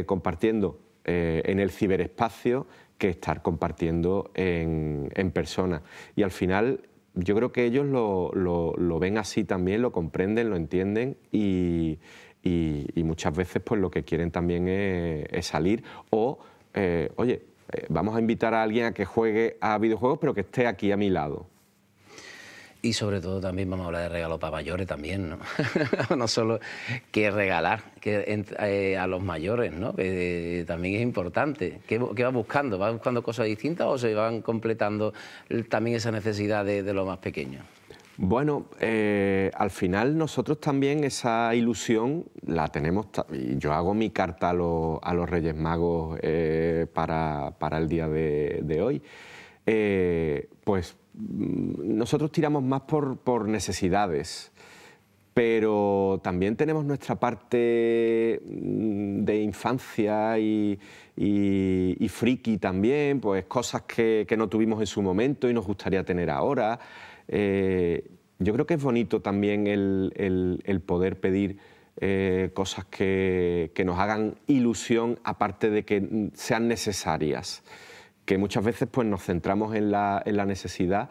Speaker 8: compartiendo en el ciberespacio que estar compartiendo en, persona. Y al final yo creo que ellos lo, lo, ven así también, lo comprenden, lo entienden y, y, muchas veces pues lo que quieren también es, salir o, eh, oye, eh, vamos a invitar a alguien a que juegue a videojuegos pero que esté aquí a mi lado.
Speaker 7: Y sobre todo también vamos a hablar de regalo para mayores también, ¿no? no solo que regalar que, eh, a los mayores, ¿no? Que también es importante. ¿Qué, ¿Qué, va buscando? ¿Va buscando cosas distintas o se van completando también esa necesidad de, de los más pequeños?
Speaker 8: Bueno, eh, al final nosotros también esa ilusión la tenemos. Yo hago mi carta a, los Reyes Magos eh, para, el día de, hoy. Eh, pues mm, nosotros tiramos más por, necesidades pero también tenemos nuestra parte mm, de infancia y, friki también, pues cosas que, no tuvimos en su momento y nos gustaría tener ahora. Eh, yo creo que es bonito también el, poder pedir eh, cosas que, que, nos hagan ilusión, aparte de que sean necesarias, que muchas veces pues, nos centramos en la, en la necesidad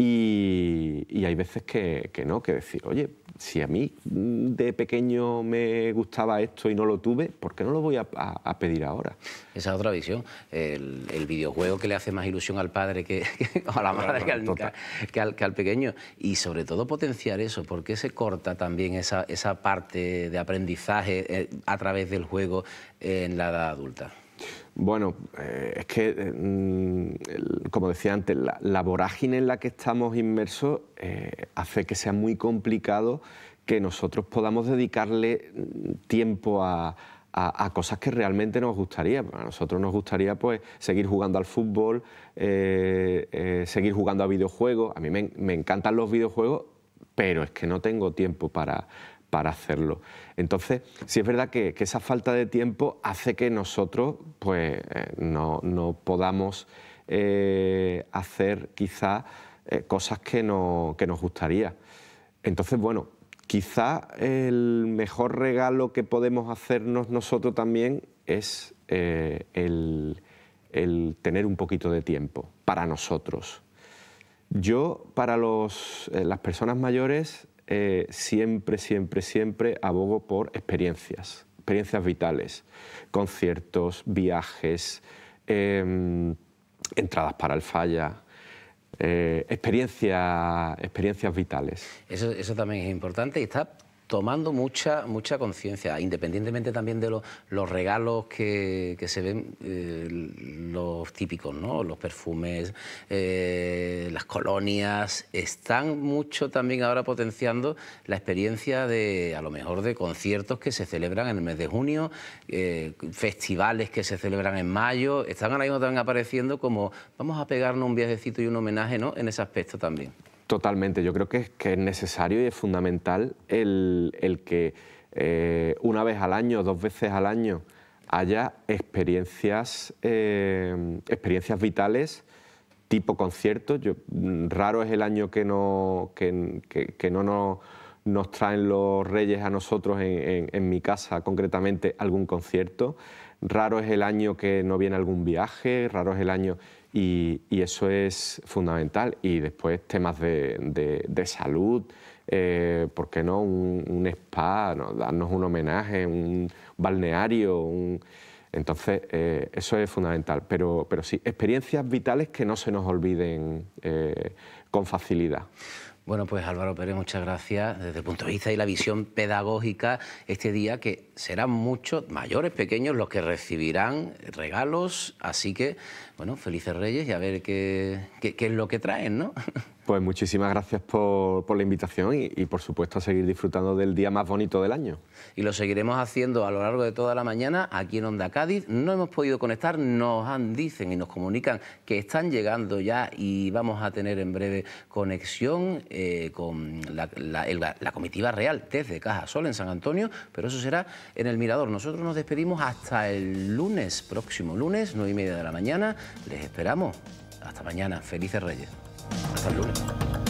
Speaker 8: y, hay veces que, no, que decir, oye, si a mí mm, de pequeño me
Speaker 7: gustaba esto y no lo tuve, ¿por qué no lo voy a, pedir ahora? Esa es otra visión. El, videojuego que le hace más ilusión al padre que, a la madre que al, que, al, pequeño. Y sobre todo potenciar eso, porque se corta también esa, esa parte de aprendizaje eh, a través del juego en la edad adulta. Bueno, eh,
Speaker 8: es que, eh, mm, como decía antes, la, vorágine en la que estamos inmersos eh, hace que sea muy complicado que nosotros podamos dedicarle mm, tiempo a, cosas que realmente nos gustaría. A nosotros nos gustaría pues, seguir jugando al fútbol, seguir jugando a videojuegos. A mí me, encantan los videojuegos, pero es que no tengo tiempo para hacerlo. Entonces, sí es verdad que, esa falta de tiempo hace que nosotros pues, eh, no, podamos eh, hacer quizá eh, cosas que, nos gustaría. Entonces, bueno, quizá el mejor regalo que podemos hacernos nosotros también es el, tener un poquito de tiempo para nosotros. Yo, para las personas mayores, eh, siempre, siempre, siempre abogo por experiencias, experiencias vitales, conciertos, viajes, em, entradas para el falla, eh, experiencias, experiencias vitales.
Speaker 7: Eso, eso también es importante y está tomando mucha, mucha conciencia, independientemente también de los, regalos que, que, se ven, eh, los típicos, ¿no? los perfumes, eh, las colonias, están mucho también ahora potenciando la experiencia de, a lo mejor, de conciertos que se celebran en el mes de junio, eh, festivales que se celebran en mayo, están ahora mismo también apareciendo como vamos a pegarnos un viajecito y un homenaje ¿no? en ese aspecto también.
Speaker 8: Totalmente, yo creo que es, que es necesario y es fundamental el, que eh, una vez al año, dos veces al año, haya experiencias, eh, experiencias vitales tipo concierto. Mm, raro es el año que no, que, no nos, traen los reyes a nosotros, en, mi casa concretamente, algún concierto. Raro es el año que no viene algún viaje, raro es el año y, eso es fundamental. Y después temas de, de, salud, eh, ¿por qué no un, spa, darnos un homenaje, un balneario? Entonces, eh, eso es fundamental. Pero, pero sí, experiencias vitales que no se nos olviden eh, con facilidad.
Speaker 7: Bueno, pues Álvaro Pérez, muchas gracias. Desde el punto de vista y la visión pedagógica, este día que serán muchos, mayores, pequeños, los que recibirán regalos, así que bueno, felices Reyes y a ver qué, es lo que traen, ¿no?
Speaker 8: Pues muchísimas gracias
Speaker 7: por, la invitación y, por supuesto a seguir disfrutando del día más bonito del año. Y lo seguiremos haciendo a lo largo de toda la mañana aquí en Onda Cádiz. No hemos podido conectar, nos han, dicen y nos comunican que están llegando ya y vamos a tener en breve conexión eh, con la, la, comitiva real desde Caja Sol en San Antonio, pero eso será en el Mirador. Nosotros nos despedimos hasta el lunes, próximo lunes, nueve y media de la mañana. Les esperamos. Hasta mañana. Felices Reyes. Hasta el lunes.